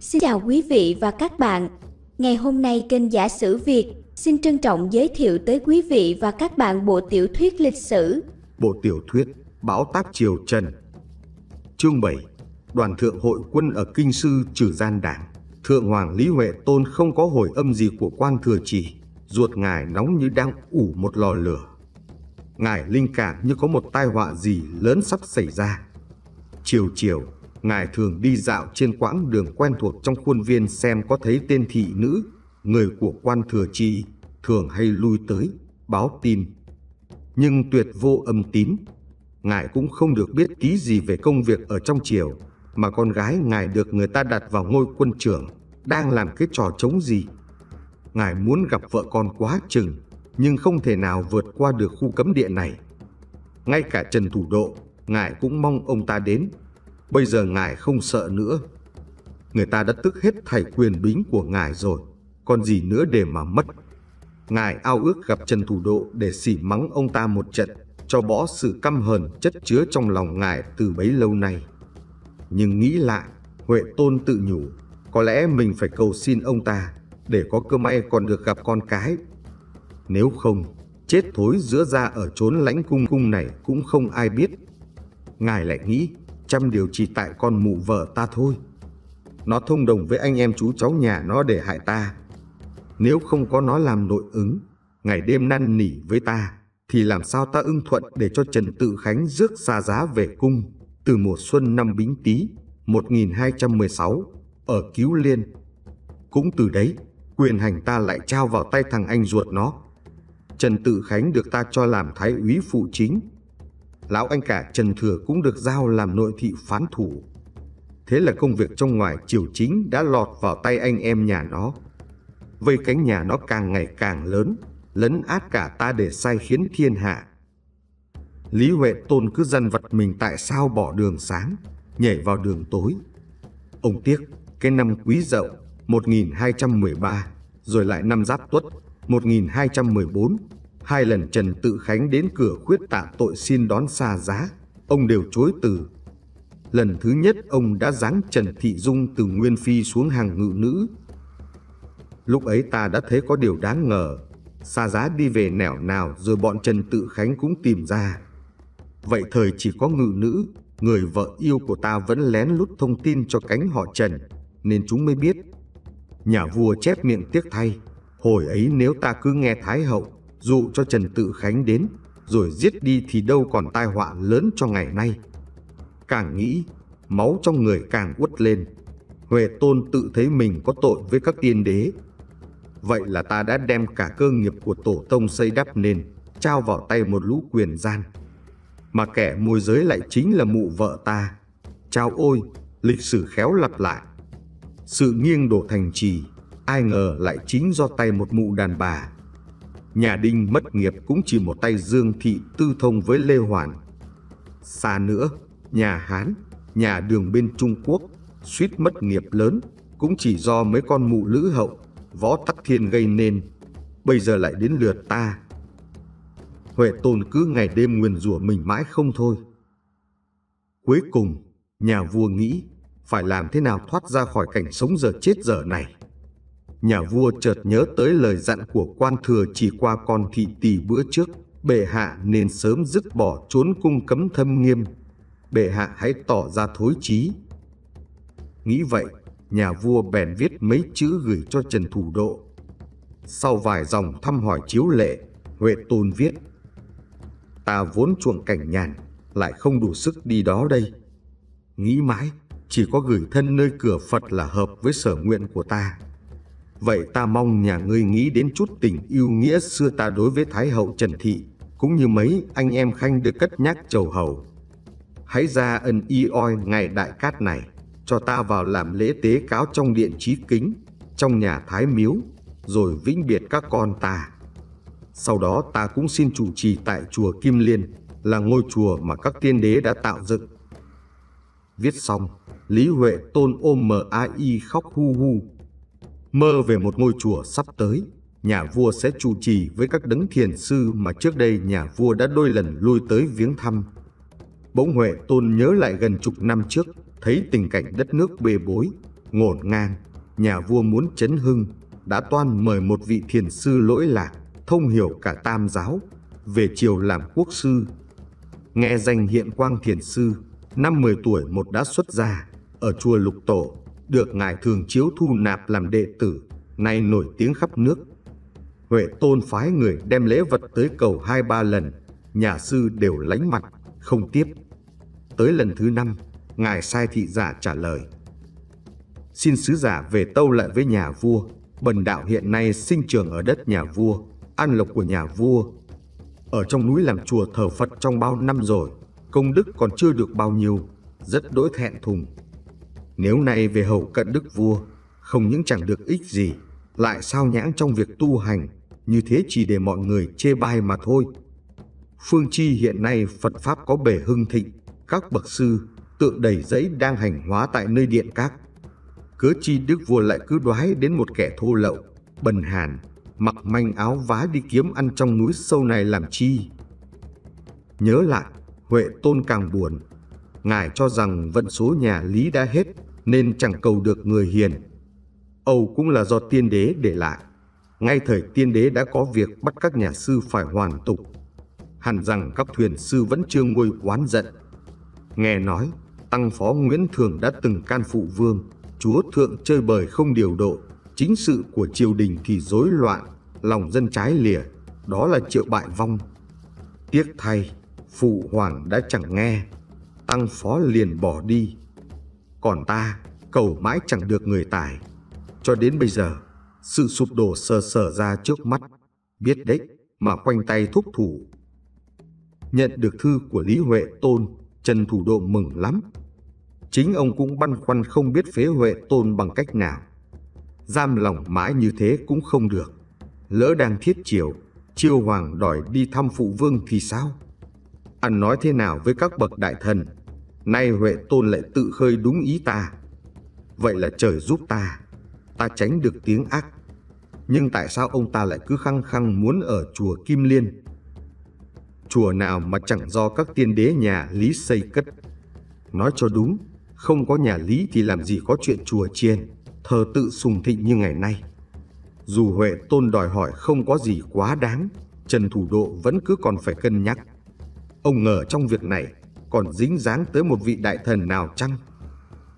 Xin chào quý vị và các bạn. Ngày hôm nay kênh Giả sử Việt xin trân trọng giới thiệu tới quý vị và các bạn bộ tiểu thuyết lịch sử. Bộ tiểu thuyết Bão táp triều Trần. Chương 7. Đoàn thượng hội quân ở Kinh Sư trừ gian đảng. Thượng hoàng Lý Huệ Tôn không có hồi âm gì của quan thừa chỉ, ruột ngài nóng như đang ủ một lò lửa. Ngài linh cảm như có một tai họa gì lớn sắp xảy ra. Chiều chiều, Ngài thường đi dạo trên quãng đường quen thuộc trong khuôn viên xem có thấy tên thị nữ, người của quan thừa trị, thường hay lui tới, báo tin. Nhưng tuyệt vô âm tín, ngài cũng không được biết tí gì về công việc ở trong triều mà con gái ngài được người ta đặt vào ngôi quân trưởng đang làm cái trò chống gì ngài muốn gặp vợ con quá chừng nhưng không thể nào vượt qua được khu cấm địa này ngay cả trần thủ độ ngài cũng mong ông ta đến Bây giờ ngài không sợ nữa. Người ta đã tức hết thảy quyền bính của ngài rồi, còn gì nữa để mà mất. Ngài ao ước gặp Trần Thủ Độ để xỉ mắng ông ta một trận, cho bỏ sự căm hờn chất chứa trong lòng ngài từ bấy lâu nay. Nhưng nghĩ lại, Huệ Tôn tự nhủ, có lẽ mình phải cầu xin ông ta để có cơ may còn được gặp con cái. Nếu không, chết thối giữa ra ở chốn lãnh cung cung này cũng không ai biết. Ngài lại nghĩ, chăm điều trị tại con mụ vợ ta thôi. Nó thông đồng với anh em chú cháu nhà nó để hại ta. Nếu không có nó làm nội ứng, ngày đêm năn nỉ với ta, thì làm sao ta ưng thuận để cho Trần Tự Khánh rước xa giá về cung từ mùa xuân năm Bính Tý 1216 ở Cứu Liên. Cũng từ đấy, quyền hành ta lại trao vào tay thằng anh ruột nó. Trần Tự Khánh được ta cho làm thái úy phụ chính lão anh cả Trần Thừa cũng được giao làm nội thị phán thủ. Thế là công việc trong ngoài triều chính đã lọt vào tay anh em nhà nó. Vây cánh nhà nó càng ngày càng lớn, lấn át cả ta để sai khiến thiên hạ. Lý Huệ Tôn cứ dằn vặt mình tại sao bỏ đường sáng, nhảy vào đường tối. Ông tiếc, cái năm quý dậu 1213, rồi lại năm giáp tuất 1214 Hai lần Trần Tự Khánh đến cửa khuyết tạ tội xin đón xa giá, ông đều chối từ. Lần thứ nhất ông đã giáng Trần Thị Dung từ Nguyên Phi xuống hàng ngự nữ. Lúc ấy ta đã thấy có điều đáng ngờ, xa giá đi về nẻo nào rồi bọn Trần Tự Khánh cũng tìm ra. Vậy thời chỉ có ngự nữ, người vợ yêu của ta vẫn lén lút thông tin cho cánh họ Trần, nên chúng mới biết. Nhà vua chép miệng tiếc thay, hồi ấy nếu ta cứ nghe Thái Hậu dụ cho Trần Tự Khánh đến, rồi giết đi thì đâu còn tai họa lớn cho ngày nay. Càng nghĩ, máu trong người càng uất lên. Huệ Tôn tự thấy mình có tội với các tiên đế. Vậy là ta đã đem cả cơ nghiệp của tổ tông xây đắp nên, trao vào tay một lũ quyền gian. Mà kẻ môi giới lại chính là mụ vợ ta. Chao ôi, lịch sử khéo lặp lại. Sự nghiêng đổ thành trì, ai ngờ lại chính do tay một mụ đàn bà Nhà Đinh mất nghiệp cũng chỉ một tay Dương Thị tư thông với Lê Hoàn. Xa nữa, nhà Hán, nhà đường bên Trung Quốc, suýt mất nghiệp lớn cũng chỉ do mấy con mụ lữ hậu, võ tắc thiên gây nên. Bây giờ lại đến lượt ta. Huệ Tôn cứ ngày đêm nguyền rủa mình mãi không thôi. Cuối cùng, nhà vua nghĩ phải làm thế nào thoát ra khỏi cảnh sống giờ chết giờ này nhà vua chợt nhớ tới lời dặn của quan thừa chỉ qua con thị tỷ bữa trước, bệ hạ nên sớm dứt bỏ trốn cung cấm thâm nghiêm. Bệ hạ hãy tỏ ra thối chí. Nghĩ vậy, nhà vua bèn viết mấy chữ gửi cho Trần Thủ Độ. Sau vài dòng thăm hỏi chiếu lệ, Huệ Tôn viết Ta vốn chuộng cảnh nhàn, lại không đủ sức đi đó đây. Nghĩ mãi, chỉ có gửi thân nơi cửa Phật là hợp với sở nguyện của ta. Vậy ta mong nhà ngươi nghĩ đến chút tình yêu nghĩa xưa ta đối với Thái hậu Trần Thị, cũng như mấy anh em khanh được cất nhắc chầu hầu. Hãy ra ân y oi ngày đại cát này, cho ta vào làm lễ tế cáo trong điện trí kính, trong nhà Thái Miếu, rồi vĩnh biệt các con ta. Sau đó ta cũng xin chủ trì tại chùa Kim Liên, là ngôi chùa mà các tiên đế đã tạo dựng. Viết xong, Lý Huệ Tôn ôm m a khóc hu hu, mơ về một ngôi chùa sắp tới, nhà vua sẽ chủ trì với các đấng thiền sư mà trước đây nhà vua đã đôi lần lui tới viếng thăm. Bỗng Huệ Tôn nhớ lại gần chục năm trước, thấy tình cảnh đất nước bê bối, ngổn ngang, nhà vua muốn chấn hưng, đã toan mời một vị thiền sư lỗi lạc, thông hiểu cả tam giáo, về chiều làm quốc sư. Nghe danh hiện quang thiền sư, năm 10 tuổi một đã xuất gia, ở chùa Lục Tổ, được Ngài Thường Chiếu thu nạp làm đệ tử, nay nổi tiếng khắp nước. Huệ Tôn phái người đem lễ vật tới cầu hai ba lần, nhà sư đều lánh mặt, không tiếp. Tới lần thứ năm, Ngài sai thị giả trả lời. Xin sứ giả về tâu lại với nhà vua, bần đạo hiện nay sinh trưởng ở đất nhà vua, an lộc của nhà vua. Ở trong núi làm chùa thờ Phật trong bao năm rồi, công đức còn chưa được bao nhiêu, rất đỗi thẹn thùng nếu nay về hầu cận đức vua, không những chẳng được ích gì, lại sao nhãng trong việc tu hành, như thế chỉ để mọi người chê bai mà thôi. Phương chi hiện nay Phật Pháp có bể hưng thịnh, các bậc sư, tượng đầy giấy đang hành hóa tại nơi điện các. Cớ chi đức vua lại cứ đoái đến một kẻ thô lậu, bần hàn, mặc manh áo vá đi kiếm ăn trong núi sâu này làm chi. Nhớ lại, Huệ Tôn càng buồn, ngài cho rằng vận số nhà Lý đã hết, nên chẳng cầu được người hiền. Âu cũng là do tiên đế để lại. Ngay thời tiên đế đã có việc bắt các nhà sư phải hoàn tục. Hẳn rằng các thuyền sư vẫn chưa nguôi oán giận. Nghe nói, tăng phó Nguyễn Thường đã từng can phụ vương, chúa thượng chơi bời không điều độ, chính sự của triều đình thì rối loạn, lòng dân trái lìa, đó là triệu bại vong. Tiếc thay, phụ hoàng đã chẳng nghe, tăng phó liền bỏ đi. Còn ta cầu mãi chẳng được người tài Cho đến bây giờ Sự sụp đổ sờ sờ ra trước mắt Biết đấy mà quanh tay thúc thủ Nhận được thư của Lý Huệ Tôn Trần Thủ Độ mừng lắm Chính ông cũng băn khoăn không biết phế Huệ Tôn bằng cách nào Giam lòng mãi như thế cũng không được Lỡ đang thiết triều Chiêu Hoàng đòi đi thăm phụ vương thì sao? Ăn nói thế nào với các bậc đại thần Nay Huệ Tôn lại tự khơi đúng ý ta. Vậy là trời giúp ta, ta tránh được tiếng ác. Nhưng tại sao ông ta lại cứ khăng khăng muốn ở chùa Kim Liên? Chùa nào mà chẳng do các tiên đế nhà Lý xây cất. Nói cho đúng, không có nhà Lý thì làm gì có chuyện chùa chiên, thờ tự sùng thịnh như ngày nay. Dù Huệ Tôn đòi hỏi không có gì quá đáng, Trần Thủ Độ vẫn cứ còn phải cân nhắc. Ông ngờ trong việc này còn dính dáng tới một vị đại thần nào chăng?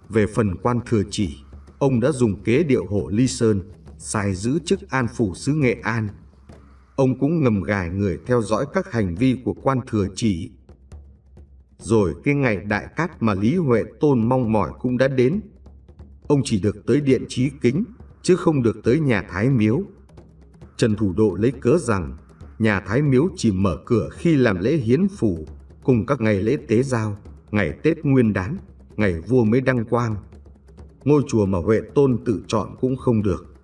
Về phần quan thừa chỉ, ông đã dùng kế điệu hổ ly sơn, sai giữ chức an phủ xứ Nghệ An. Ông cũng ngầm gài người theo dõi các hành vi của quan thừa chỉ. Rồi cái ngày đại cát mà Lý Huệ Tôn mong mỏi cũng đã đến. Ông chỉ được tới điện trí kính, chứ không được tới nhà Thái Miếu. Trần Thủ Độ lấy cớ rằng nhà Thái Miếu chỉ mở cửa khi làm lễ hiến phủ cùng các ngày lễ tế giao, ngày Tết Nguyên đán, ngày vua mới đăng quang. Ngôi chùa mà Huệ Tôn tự chọn cũng không được.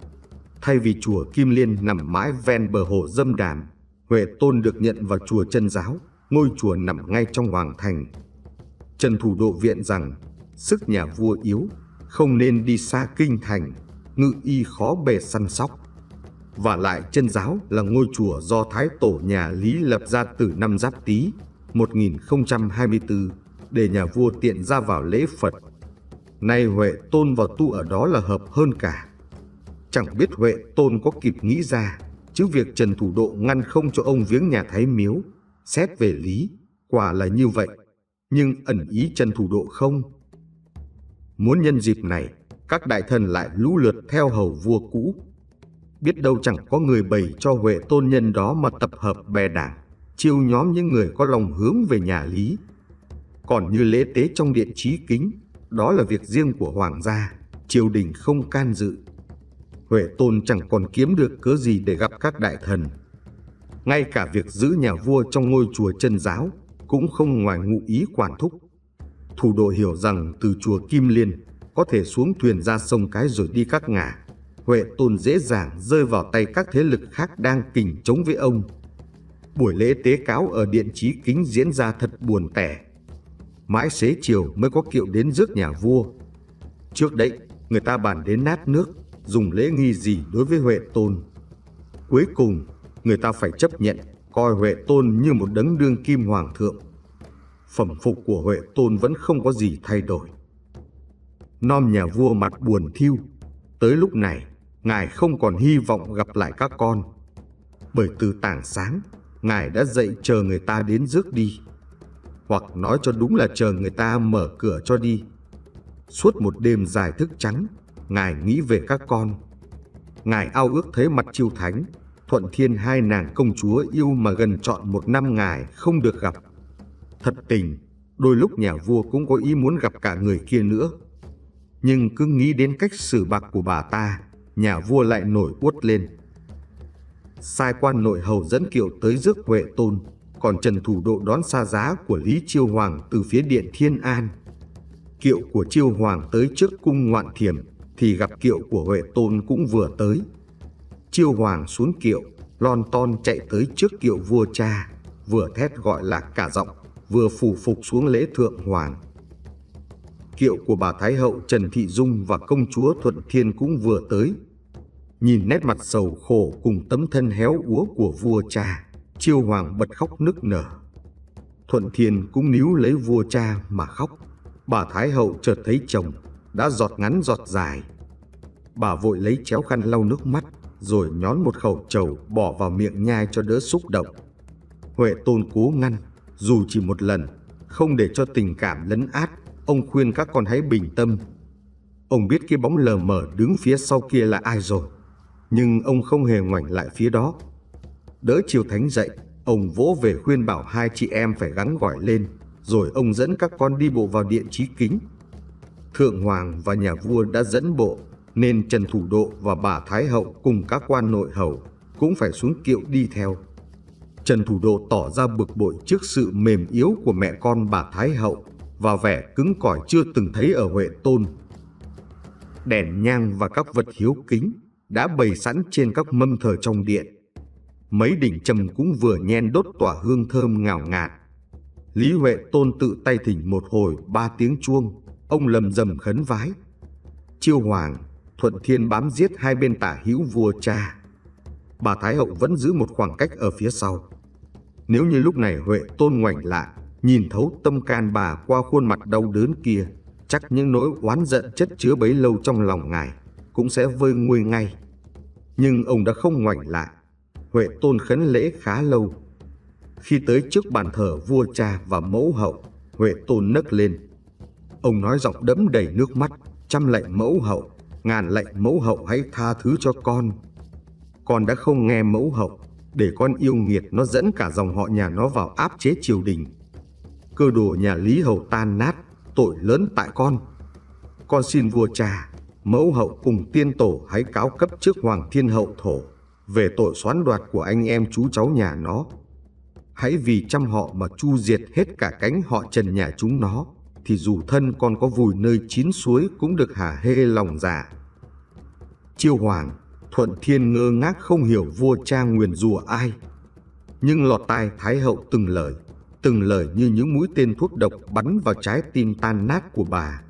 Thay vì chùa Kim Liên nằm mãi ven bờ hồ Dâm Đàm, Huệ Tôn được nhận vào chùa Trân Giáo, ngôi chùa nằm ngay trong Hoàng Thành. Trần Thủ Độ Viện rằng, sức nhà vua yếu, không nên đi xa kinh thành, ngự y khó bề săn sóc. Và lại chân giáo là ngôi chùa do Thái Tổ nhà Lý lập ra từ năm Giáp Tý, 1024 để nhà vua tiện ra vào lễ Phật. Nay Huệ Tôn vào tu ở đó là hợp hơn cả. Chẳng biết Huệ Tôn có kịp nghĩ ra, chứ việc Trần Thủ Độ ngăn không cho ông viếng nhà Thái Miếu, xét về lý, quả là như vậy, nhưng ẩn ý Trần Thủ Độ không. Muốn nhân dịp này, các đại thần lại lũ lượt theo hầu vua cũ. Biết đâu chẳng có người bày cho Huệ Tôn nhân đó mà tập hợp bè đảng chiêu nhóm những người có lòng hướng về nhà Lý. Còn như lễ tế trong điện trí kính, đó là việc riêng của hoàng gia, triều đình không can dự. Huệ Tôn chẳng còn kiếm được cớ gì để gặp các đại thần. Ngay cả việc giữ nhà vua trong ngôi chùa chân giáo cũng không ngoài ngụ ý quản thúc. Thủ đô hiểu rằng từ chùa Kim Liên có thể xuống thuyền ra sông cái rồi đi các ngả. Huệ Tôn dễ dàng rơi vào tay các thế lực khác đang kình chống với ông buổi lễ tế cáo ở điện chí kính diễn ra thật buồn tẻ. Mãi xế chiều mới có kiệu đến rước nhà vua. Trước đấy, người ta bàn đến nát nước, dùng lễ nghi gì đối với Huệ Tôn. Cuối cùng, người ta phải chấp nhận coi Huệ Tôn như một đấng đương kim hoàng thượng. Phẩm phục của Huệ Tôn vẫn không có gì thay đổi. Nom nhà vua mặt buồn thiêu. Tới lúc này, ngài không còn hy vọng gặp lại các con. Bởi từ tảng sáng, Ngài đã dậy chờ người ta đến rước đi Hoặc nói cho đúng là chờ người ta mở cửa cho đi Suốt một đêm dài thức trắng Ngài nghĩ về các con Ngài ao ước thấy mặt chiêu thánh Thuận thiên hai nàng công chúa yêu mà gần trọn một năm ngài không được gặp Thật tình Đôi lúc nhà vua cũng có ý muốn gặp cả người kia nữa Nhưng cứ nghĩ đến cách xử bạc của bà ta Nhà vua lại nổi uất lên sai quan nội hầu dẫn kiệu tới rước Huệ Tôn, còn Trần Thủ Độ đón xa giá của Lý Chiêu Hoàng từ phía điện Thiên An. Kiệu của Chiêu Hoàng tới trước cung ngoạn thiểm, thì gặp kiệu của Huệ Tôn cũng vừa tới. Chiêu Hoàng xuống kiệu, lon ton chạy tới trước kiệu vua cha, vừa thét gọi là cả giọng, vừa phủ phục xuống lễ thượng hoàng. Kiệu của bà Thái Hậu Trần Thị Dung và công chúa Thuận Thiên cũng vừa tới, nhìn nét mặt sầu khổ cùng tấm thân héo úa của vua cha, chiêu hoàng bật khóc nức nở. Thuận Thiên cũng níu lấy vua cha mà khóc. Bà Thái Hậu chợt thấy chồng, đã giọt ngắn giọt dài. Bà vội lấy chéo khăn lau nước mắt, rồi nhón một khẩu trầu bỏ vào miệng nhai cho đỡ xúc động. Huệ Tôn cố ngăn, dù chỉ một lần, không để cho tình cảm lấn át, ông khuyên các con hãy bình tâm. Ông biết cái bóng lờ mờ đứng phía sau kia là ai rồi nhưng ông không hề ngoảnh lại phía đó. Đỡ chiều Thánh dậy, ông vỗ về khuyên bảo hai chị em phải gắng gỏi lên, rồi ông dẫn các con đi bộ vào điện trí kính. Thượng Hoàng và nhà vua đã dẫn bộ, nên Trần Thủ Độ và bà Thái Hậu cùng các quan nội hầu cũng phải xuống kiệu đi theo. Trần Thủ Độ tỏ ra bực bội trước sự mềm yếu của mẹ con bà Thái Hậu và vẻ cứng cỏi chưa từng thấy ở Huệ Tôn. Đèn nhang và các vật hiếu kính đã bày sẵn trên các mâm thờ trong điện. Mấy đỉnh trầm cũng vừa nhen đốt tỏa hương thơm ngào ngạt. Lý Huệ Tôn tự tay thỉnh một hồi ba tiếng chuông, ông lầm rầm khấn vái. Chiêu Hoàng, Thuận Thiên bám giết hai bên tả hữu vua cha. Bà Thái Hậu vẫn giữ một khoảng cách ở phía sau. Nếu như lúc này Huệ Tôn ngoảnh lại, nhìn thấu tâm can bà qua khuôn mặt đau đớn kia, chắc những nỗi oán giận chất chứa bấy lâu trong lòng ngài cũng sẽ vơi nguôi ngay. Nhưng ông đã không ngoảnh lại. Huệ Tôn khấn lễ khá lâu. Khi tới trước bàn thờ vua cha và mẫu hậu, Huệ Tôn nấc lên. Ông nói giọng đẫm đầy nước mắt, chăm lệnh mẫu hậu, ngàn lệnh mẫu hậu hãy tha thứ cho con. Con đã không nghe mẫu hậu, để con yêu nghiệt nó dẫn cả dòng họ nhà nó vào áp chế triều đình. Cơ đồ nhà Lý Hầu tan nát, tội lớn tại con. Con xin vua cha mẫu hậu cùng tiên tổ hãy cáo cấp trước Hoàng Thiên Hậu Thổ về tội xoán đoạt của anh em chú cháu nhà nó. Hãy vì chăm họ mà chu diệt hết cả cánh họ trần nhà chúng nó, thì dù thân con có vùi nơi chín suối cũng được hà hê lòng giả. Chiêu Hoàng, Thuận Thiên ngơ ngác không hiểu vua cha nguyền rủa ai. Nhưng lọt tai Thái Hậu từng lời, từng lời như những mũi tên thuốc độc bắn vào trái tim tan nát của bà.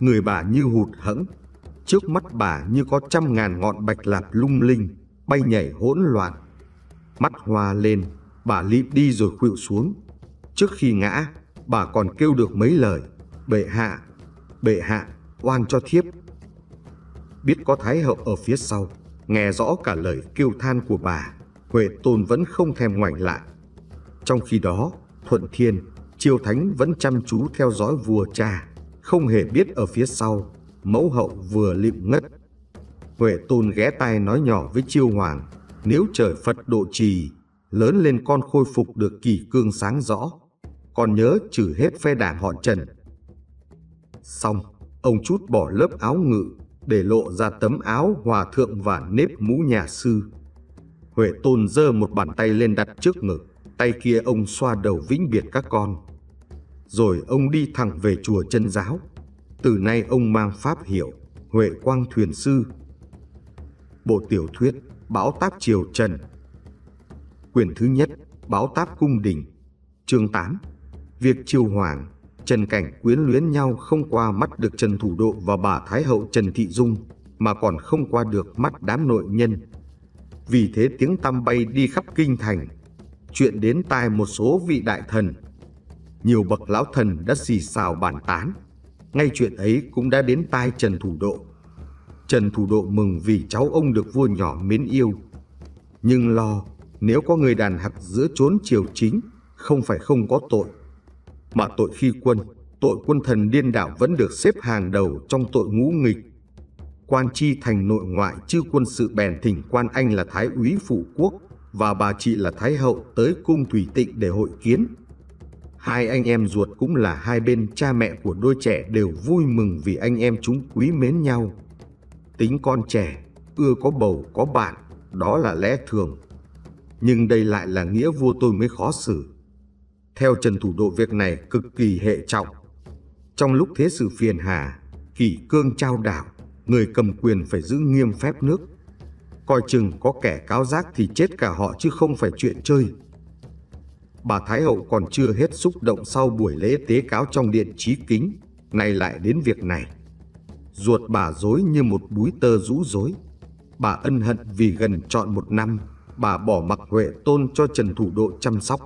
Người bà như hụt hẫng, Trước mắt bà như có trăm ngàn ngọn bạch lạp lung linh, bay nhảy hỗn loạn. Mắt hoa lên, bà lịm đi rồi khuỵu xuống. Trước khi ngã, bà còn kêu được mấy lời, bệ hạ, bệ hạ, oan cho thiếp. Biết có Thái Hậu ở phía sau, nghe rõ cả lời kêu than của bà, Huệ Tôn vẫn không thèm ngoảnh lại. Trong khi đó, Thuận Thiên, Chiêu Thánh vẫn chăm chú theo dõi vua cha, không hề biết ở phía sau mẫu hậu vừa lịm ngất. Huệ Tôn ghé tay nói nhỏ với Chiêu Hoàng, nếu trời Phật độ trì, lớn lên con khôi phục được kỳ cương sáng rõ, con nhớ trừ hết phe đảng họ Trần. Xong, ông chút bỏ lớp áo ngự, để lộ ra tấm áo hòa thượng và nếp mũ nhà sư. Huệ Tôn giơ một bàn tay lên đặt trước ngực, tay kia ông xoa đầu vĩnh biệt các con. Rồi ông đi thẳng về chùa chân giáo. Từ nay ông mang pháp hiệu Huệ Quang Thuyền Sư. Bộ tiểu thuyết Bão Táp Triều Trần Quyển thứ nhất Bão Táp Cung Đình Chương 8 Việc triều hoàng Trần Cảnh quyến luyến nhau không qua mắt được Trần Thủ Độ và bà Thái Hậu Trần Thị Dung mà còn không qua được mắt đám nội nhân. Vì thế tiếng tăm bay đi khắp kinh thành, chuyện đến tai một số vị đại thần. Nhiều bậc lão thần đã xì xào bàn tán, ngay chuyện ấy cũng đã đến tai Trần Thủ Độ. Trần Thủ Độ mừng vì cháu ông được vua nhỏ mến yêu, nhưng lo nếu có người đàn hặc giữa trốn triều chính, không phải không có tội, mà tội khi quân, tội quân thần điên đảo vẫn được xếp hàng đầu trong tội ngũ nghịch. Quan chi thành nội ngoại chư quân sự bèn thỉnh quan anh là Thái úy Phụ Quốc và bà chị là Thái hậu tới cung Thủy Tịnh để hội kiến. Hai anh em ruột cũng là hai bên cha mẹ của đôi trẻ đều vui mừng vì anh em chúng quý mến nhau. Tính con trẻ, ưa có bầu có bạn, đó là lẽ thường. Nhưng đây lại là nghĩa vua tôi mới khó xử. Theo Trần Thủ Độ việc này cực kỳ hệ trọng. Trong lúc thế sự phiền hà, kỷ cương trao đảo, người cầm quyền phải giữ nghiêm phép nước. Coi chừng có kẻ cáo giác thì chết cả họ chứ không phải chuyện chơi bà Thái Hậu còn chưa hết xúc động sau buổi lễ tế cáo trong điện trí kính, nay lại đến việc này. Ruột bà dối như một búi tơ rũ rối. Bà ân hận vì gần trọn một năm, bà bỏ mặc Huệ Tôn cho Trần Thủ Độ chăm sóc.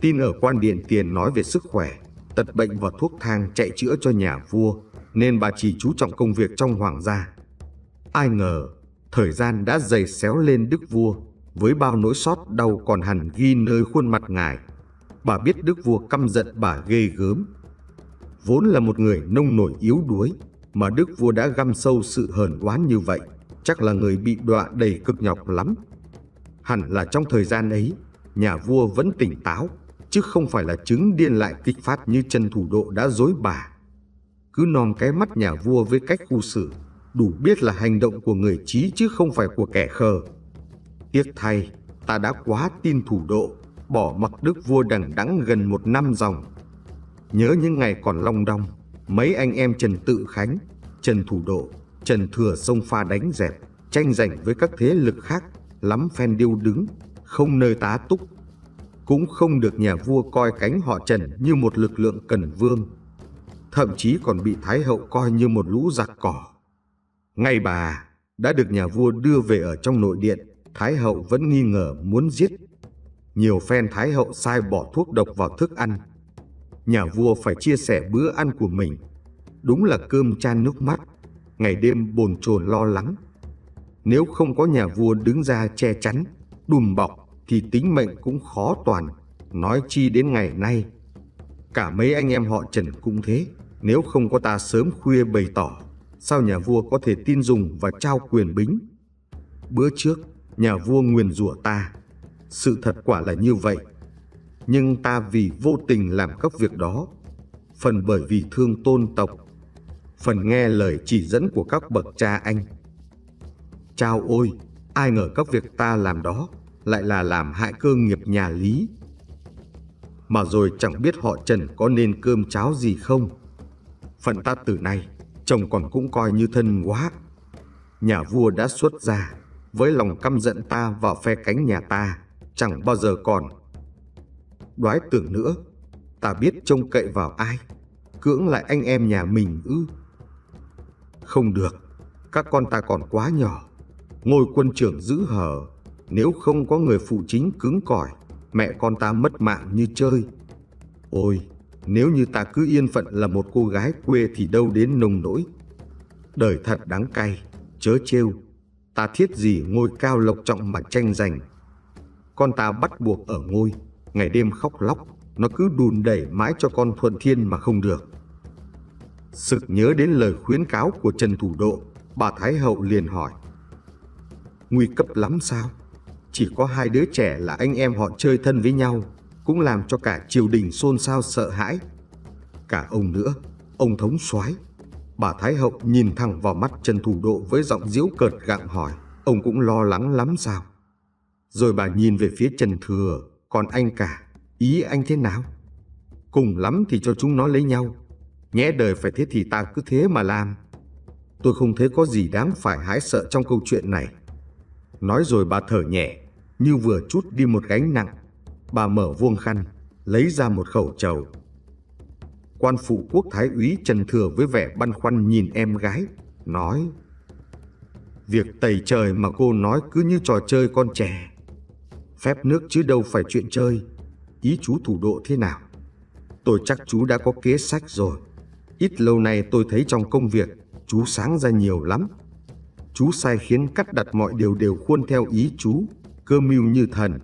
Tin ở quan điện tiền nói về sức khỏe, tật bệnh và thuốc thang chạy chữa cho nhà vua, nên bà chỉ chú trọng công việc trong hoàng gia. Ai ngờ, thời gian đã dày xéo lên đức vua, với bao nỗi sót đau còn hẳn ghi nơi khuôn mặt ngài. Bà biết đức vua căm giận bà ghê gớm. Vốn là một người nông nổi yếu đuối, mà đức vua đã găm sâu sự hờn oán như vậy, chắc là người bị đọa đầy cực nhọc lắm. Hẳn là trong thời gian ấy, nhà vua vẫn tỉnh táo, chứ không phải là chứng điên lại kịch phát như chân Thủ Độ đã dối bà. Cứ nom cái mắt nhà vua với cách khu xử, đủ biết là hành động của người trí chứ không phải của kẻ khờ. Tiếc thay, ta đã quá tin thủ độ, bỏ mặc đức vua đằng đẵng gần một năm dòng. Nhớ những ngày còn long đong, mấy anh em Trần Tự Khánh, Trần Thủ Độ, Trần Thừa sông pha đánh dẹp, tranh giành với các thế lực khác, lắm phen điêu đứng, không nơi tá túc. Cũng không được nhà vua coi cánh họ Trần như một lực lượng cần vương, thậm chí còn bị Thái Hậu coi như một lũ giặc cỏ. Ngay bà đã được nhà vua đưa về ở trong nội điện Thái hậu vẫn nghi ngờ muốn giết. Nhiều phen Thái hậu sai bỏ thuốc độc vào thức ăn. Nhà vua phải chia sẻ bữa ăn của mình. Đúng là cơm chan nước mắt, ngày đêm bồn chồn lo lắng. Nếu không có nhà vua đứng ra che chắn, đùm bọc thì tính mệnh cũng khó toàn, nói chi đến ngày nay. Cả mấy anh em họ Trần cũng thế, nếu không có ta sớm khuya bày tỏ, sao nhà vua có thể tin dùng và trao quyền bính? Bữa trước, nhà vua nguyền rủa ta. Sự thật quả là như vậy. Nhưng ta vì vô tình làm các việc đó, phần bởi vì thương tôn tộc, phần nghe lời chỉ dẫn của các bậc cha anh. Chao ôi, ai ngờ các việc ta làm đó lại là làm hại cơ nghiệp nhà Lý. Mà rồi chẳng biết họ Trần có nên cơm cháo gì không. Phận ta từ nay, chồng còn cũng coi như thân quá. Nhà vua đã xuất ra với lòng căm giận ta vào phe cánh nhà ta, chẳng bao giờ còn. Đoái tưởng nữa, ta biết trông cậy vào ai, cưỡng lại anh em nhà mình ư. Không được, các con ta còn quá nhỏ, ngôi quân trưởng giữ hở nếu không có người phụ chính cứng cỏi, mẹ con ta mất mạng như chơi. Ôi, nếu như ta cứ yên phận là một cô gái quê thì đâu đến nông nỗi. Đời thật đáng cay, chớ trêu ta thiết gì ngôi cao lộc trọng mà tranh giành. Con ta bắt buộc ở ngôi, ngày đêm khóc lóc, nó cứ đùn đẩy mãi cho con thuận thiên mà không được. Sực nhớ đến lời khuyến cáo của Trần Thủ Độ, bà Thái Hậu liền hỏi. Nguy cấp lắm sao? Chỉ có hai đứa trẻ là anh em họ chơi thân với nhau, cũng làm cho cả triều đình xôn xao sợ hãi. Cả ông nữa, ông thống soái Bà Thái Hậu nhìn thẳng vào mắt Trần Thủ Độ với giọng diễu cợt gặng hỏi, ông cũng lo lắng lắm sao? Rồi bà nhìn về phía Trần Thừa, còn anh cả, ý anh thế nào? Cùng lắm thì cho chúng nó lấy nhau, nhẽ đời phải thế thì ta cứ thế mà làm. Tôi không thấy có gì đáng phải hái sợ trong câu chuyện này. Nói rồi bà thở nhẹ, như vừa chút đi một gánh nặng. Bà mở vuông khăn, lấy ra một khẩu trầu, Quan phụ quốc thái úy Trần Thừa với vẻ băn khoăn nhìn em gái, nói Việc tẩy trời mà cô nói cứ như trò chơi con trẻ. Phép nước chứ đâu phải chuyện chơi. Ý chú thủ độ thế nào? Tôi chắc chú đã có kế sách rồi. Ít lâu nay tôi thấy trong công việc, chú sáng ra nhiều lắm. Chú sai khiến cắt đặt mọi điều đều khuôn theo ý chú, cơ mưu như thần.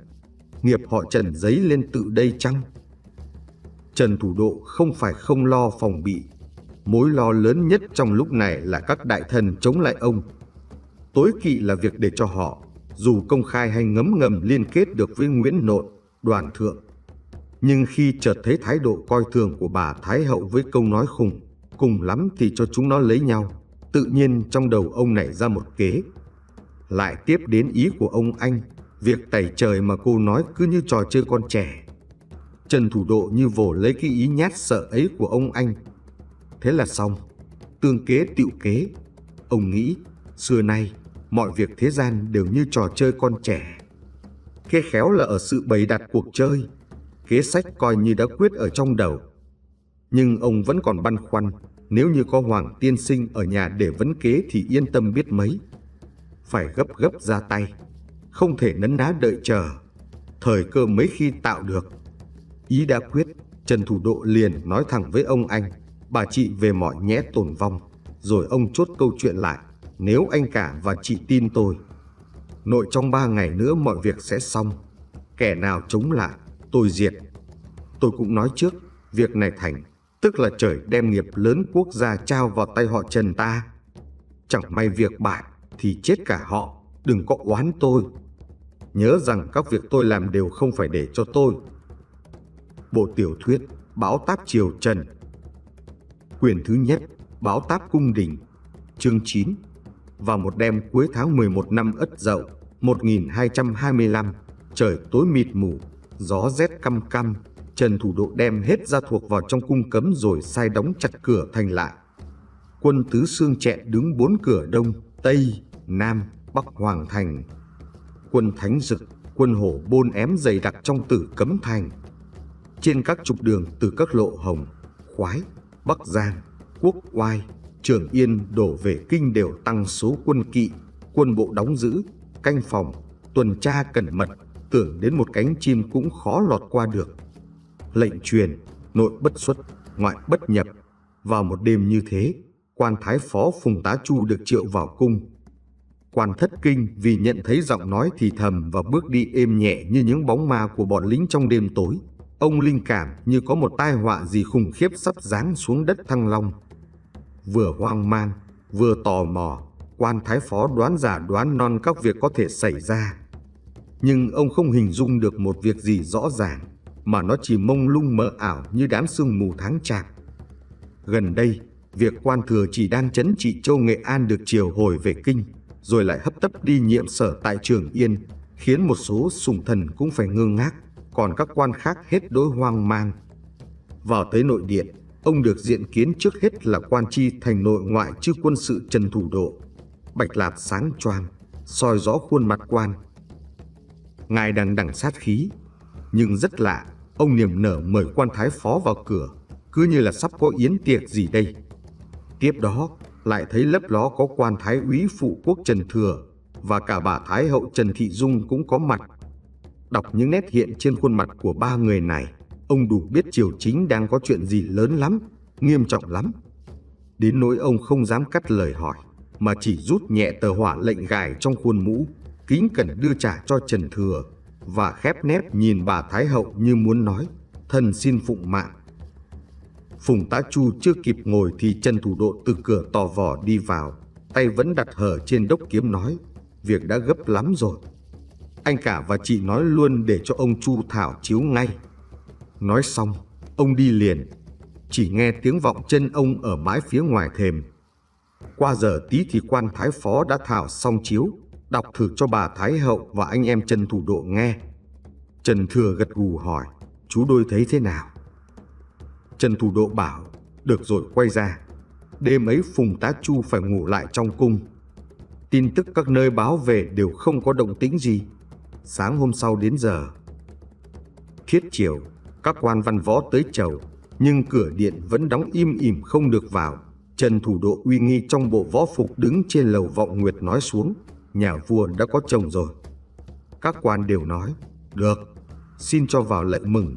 Nghiệp họ trần giấy lên tự đây chăng? Trần Thủ Độ không phải không lo phòng bị. Mối lo lớn nhất trong lúc này là các đại thần chống lại ông. Tối kỵ là việc để cho họ, dù công khai hay ngấm ngầm liên kết được với Nguyễn Nộn, đoàn thượng. Nhưng khi chợt thấy thái độ coi thường của bà Thái Hậu với câu nói khùng, cùng lắm thì cho chúng nó lấy nhau, tự nhiên trong đầu ông nảy ra một kế. Lại tiếp đến ý của ông anh, việc tẩy trời mà cô nói cứ như trò chơi con trẻ Trần Thủ Độ như vồ lấy cái ý nhát sợ ấy của ông anh. Thế là xong, tương kế tiệu kế. Ông nghĩ, xưa nay, mọi việc thế gian đều như trò chơi con trẻ. Kế khéo là ở sự bày đặt cuộc chơi, kế sách coi như đã quyết ở trong đầu. Nhưng ông vẫn còn băn khoăn, nếu như có Hoàng Tiên Sinh ở nhà để vấn kế thì yên tâm biết mấy. Phải gấp gấp ra tay, không thể nấn đá đợi chờ, thời cơ mấy khi tạo được. Ý đã quyết, Trần Thủ Độ liền nói thẳng với ông anh, bà chị về mọi nhẽ tồn vong, rồi ông chốt câu chuyện lại, nếu anh cả và chị tin tôi. Nội trong ba ngày nữa mọi việc sẽ xong, kẻ nào chống lại, tôi diệt. Tôi cũng nói trước, việc này thành, tức là trời đem nghiệp lớn quốc gia trao vào tay họ Trần ta. Chẳng may việc bại thì chết cả họ, đừng có oán tôi. Nhớ rằng các việc tôi làm đều không phải để cho tôi, bộ tiểu thuyết Bão táp triều Trần. Quyển thứ nhất, Bão táp cung đình, chương 9. Vào một đêm cuối tháng 11 năm Ất Dậu, 1225, trời tối mịt mù, gió rét căm căm, Trần Thủ Độ đem hết gia thuộc vào trong cung cấm rồi sai đóng chặt cửa thành lại. Quân tứ xương chẹn đứng bốn cửa đông, tây, nam, bắc hoàng thành. Quân thánh dực, quân hổ bôn ém dày đặc trong tử cấm thành, trên các trục đường từ các lộ Hồng, Khoái, Bắc Giang, Quốc Oai, Trường Yên đổ về Kinh đều tăng số quân kỵ, quân bộ đóng giữ, canh phòng, tuần tra cẩn mật, tưởng đến một cánh chim cũng khó lọt qua được. Lệnh truyền, nội bất xuất, ngoại bất nhập. Vào một đêm như thế, quan thái phó Phùng Tá Chu được triệu vào cung. Quan thất kinh vì nhận thấy giọng nói thì thầm và bước đi êm nhẹ như những bóng ma của bọn lính trong đêm tối. Ông linh cảm như có một tai họa gì khủng khiếp sắp giáng xuống đất Thăng Long. Vừa hoang mang, vừa tò mò, quan thái phó đoán giả đoán non các việc có thể xảy ra. Nhưng ông không hình dung được một việc gì rõ ràng, mà nó chỉ mông lung mờ ảo như đám sương mù tháng chạp. Gần đây, việc quan thừa chỉ đang chấn trị châu Nghệ An được chiều hồi về kinh, rồi lại hấp tấp đi nhiệm sở tại trường Yên, khiến một số sùng thần cũng phải ngơ ngác còn các quan khác hết đối hoang mang. Vào tới nội điện, ông được diện kiến trước hết là quan tri thành nội ngoại chư quân sự Trần Thủ Độ. Bạch lạp sáng choang, soi rõ khuôn mặt quan. Ngài đang đằng sát khí, nhưng rất lạ, ông niềm nở mời quan thái phó vào cửa, cứ như là sắp có yến tiệc gì đây. Tiếp đó, lại thấy lấp ló có quan thái úy phụ quốc Trần Thừa và cả bà Thái hậu Trần Thị Dung cũng có mặt Đọc những nét hiện trên khuôn mặt của ba người này, ông đủ biết Triều Chính đang có chuyện gì lớn lắm, nghiêm trọng lắm. Đến nỗi ông không dám cắt lời hỏi, mà chỉ rút nhẹ tờ hỏa lệnh gài trong khuôn mũ, kính cẩn đưa trả cho Trần Thừa và khép nép nhìn bà Thái Hậu như muốn nói, thần xin phụng mạng. Phùng Tá Chu chưa kịp ngồi thì Trần Thủ Độ từ cửa tò vò đi vào, tay vẫn đặt hở trên đốc kiếm nói, việc đã gấp lắm rồi, anh cả và chị nói luôn để cho ông Chu Thảo chiếu ngay. Nói xong, ông đi liền. Chỉ nghe tiếng vọng chân ông ở mái phía ngoài thềm. Qua giờ tí thì quan thái phó đã thảo xong chiếu, đọc thử cho bà Thái Hậu và anh em Trần Thủ Độ nghe. Trần Thừa gật gù hỏi, chú đôi thấy thế nào? Trần Thủ Độ bảo, được rồi quay ra. Đêm ấy Phùng Tá Chu phải ngủ lại trong cung. Tin tức các nơi báo về đều không có động tĩnh gì, sáng hôm sau đến giờ. Thiết chiều, các quan văn võ tới chầu, nhưng cửa điện vẫn đóng im ỉm không được vào. Trần Thủ Độ uy nghi trong bộ võ phục đứng trên lầu vọng nguyệt nói xuống, nhà vua đã có chồng rồi. Các quan đều nói, được, xin cho vào lệ mừng.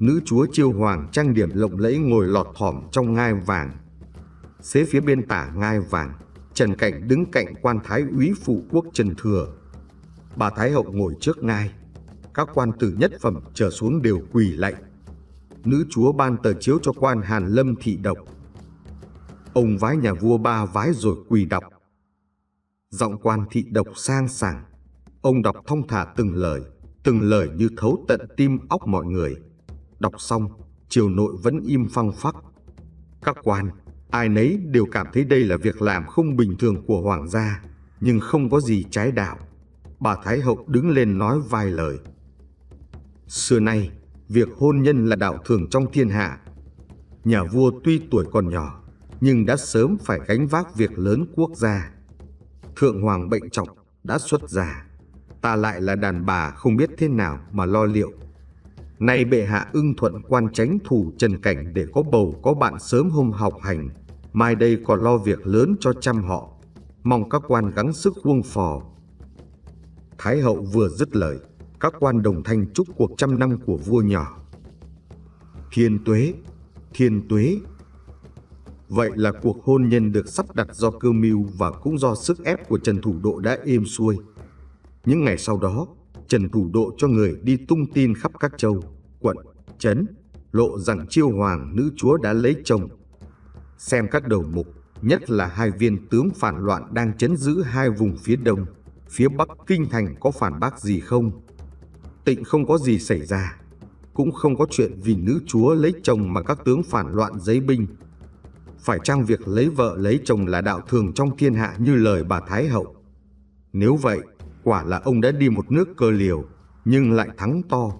Nữ chúa chiêu hoàng trang điểm lộng lẫy ngồi lọt thỏm trong ngai vàng. Xế phía bên tả ngai vàng, Trần Cảnh đứng cạnh quan thái úy phụ quốc Trần Thừa, bà Thái Hậu ngồi trước ngai. Các quan tử nhất phẩm trở xuống đều quỳ lạy. Nữ chúa ban tờ chiếu cho quan Hàn Lâm thị độc. Ông vái nhà vua ba vái rồi quỳ đọc. Giọng quan thị độc sang sảng. Ông đọc thông thả từng lời, từng lời như thấu tận tim óc mọi người. Đọc xong, triều nội vẫn im phăng phắc. Các quan, ai nấy đều cảm thấy đây là việc làm không bình thường của hoàng gia, nhưng không có gì trái đạo bà Thái Hậu đứng lên nói vài lời. Xưa nay, việc hôn nhân là đạo thường trong thiên hạ. Nhà vua tuy tuổi còn nhỏ, nhưng đã sớm phải gánh vác việc lớn quốc gia. Thượng hoàng bệnh trọng đã xuất gia, ta lại là đàn bà không biết thế nào mà lo liệu. Nay bệ hạ ưng thuận quan tránh thủ trần cảnh để có bầu có bạn sớm hôm học hành, mai đây còn lo việc lớn cho trăm họ. Mong các quan gắng sức vuông phò Thái hậu vừa dứt lời, các quan đồng thanh chúc cuộc trăm năm của vua nhỏ. Thiên tuế, thiên tuế. Vậy là cuộc hôn nhân được sắp đặt do cơ mưu và cũng do sức ép của Trần Thủ Độ đã êm xuôi. Những ngày sau đó, Trần Thủ Độ cho người đi tung tin khắp các châu, quận, trấn, lộ rằng chiêu hoàng nữ chúa đã lấy chồng. Xem các đầu mục, nhất là hai viên tướng phản loạn đang chấn giữ hai vùng phía đông phía Bắc Kinh Thành có phản bác gì không? Tịnh không có gì xảy ra, cũng không có chuyện vì nữ chúa lấy chồng mà các tướng phản loạn giấy binh. Phải chăng việc lấy vợ lấy chồng là đạo thường trong thiên hạ như lời bà Thái Hậu? Nếu vậy, quả là ông đã đi một nước cơ liều, nhưng lại thắng to.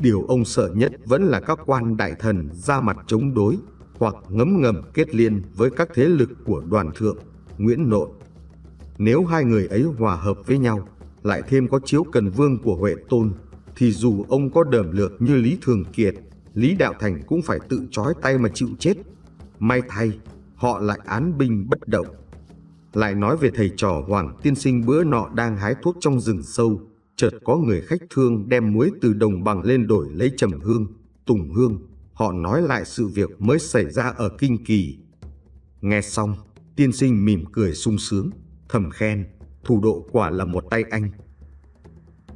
Điều ông sợ nhất vẫn là các quan đại thần ra mặt chống đối hoặc ngấm ngầm kết liên với các thế lực của đoàn thượng, Nguyễn Nội. Nếu hai người ấy hòa hợp với nhau, lại thêm có chiếu cần vương của Huệ Tôn, thì dù ông có đờm lược như Lý Thường Kiệt, Lý Đạo Thành cũng phải tự trói tay mà chịu chết. May thay, họ lại án binh bất động. Lại nói về thầy trò Hoàng Tiên Sinh bữa nọ đang hái thuốc trong rừng sâu, chợt có người khách thương đem muối từ đồng bằng lên đổi lấy trầm hương, tùng hương. Họ nói lại sự việc mới xảy ra ở Kinh Kỳ. Nghe xong, tiên sinh mỉm cười sung sướng thầm khen, thủ độ quả là một tay anh.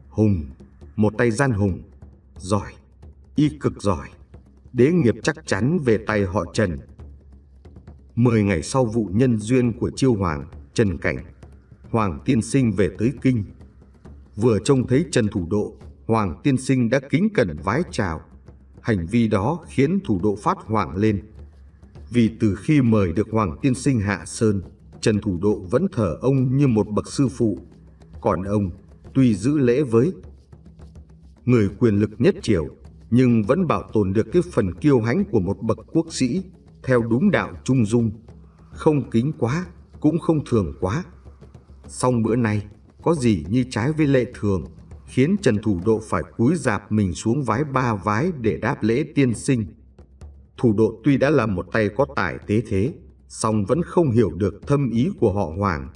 Hùng, một tay gian hùng, giỏi, y cực giỏi, đế nghiệp chắc chắn về tay họ Trần. Mười ngày sau vụ nhân duyên của chiêu hoàng, Trần Cảnh, Hoàng Tiên Sinh về tới Kinh. Vừa trông thấy Trần Thủ Độ, Hoàng Tiên Sinh đã kính cẩn vái chào. Hành vi đó khiến Thủ Độ phát hoảng lên. Vì từ khi mời được Hoàng Tiên Sinh hạ sơn, Trần Thủ Độ vẫn thờ ông như một bậc sư phụ, còn ông tuy giữ lễ với người quyền lực nhất triều nhưng vẫn bảo tồn được cái phần kiêu hãnh của một bậc quốc sĩ theo đúng đạo trung dung, không kính quá cũng không thường quá. Song bữa nay có gì như trái với lệ thường khiến Trần Thủ Độ phải cúi dạp mình xuống vái ba vái để đáp lễ tiên sinh. Thủ Độ tuy đã là một tay có tài tế thế, song vẫn không hiểu được thâm ý của họ Hoàng.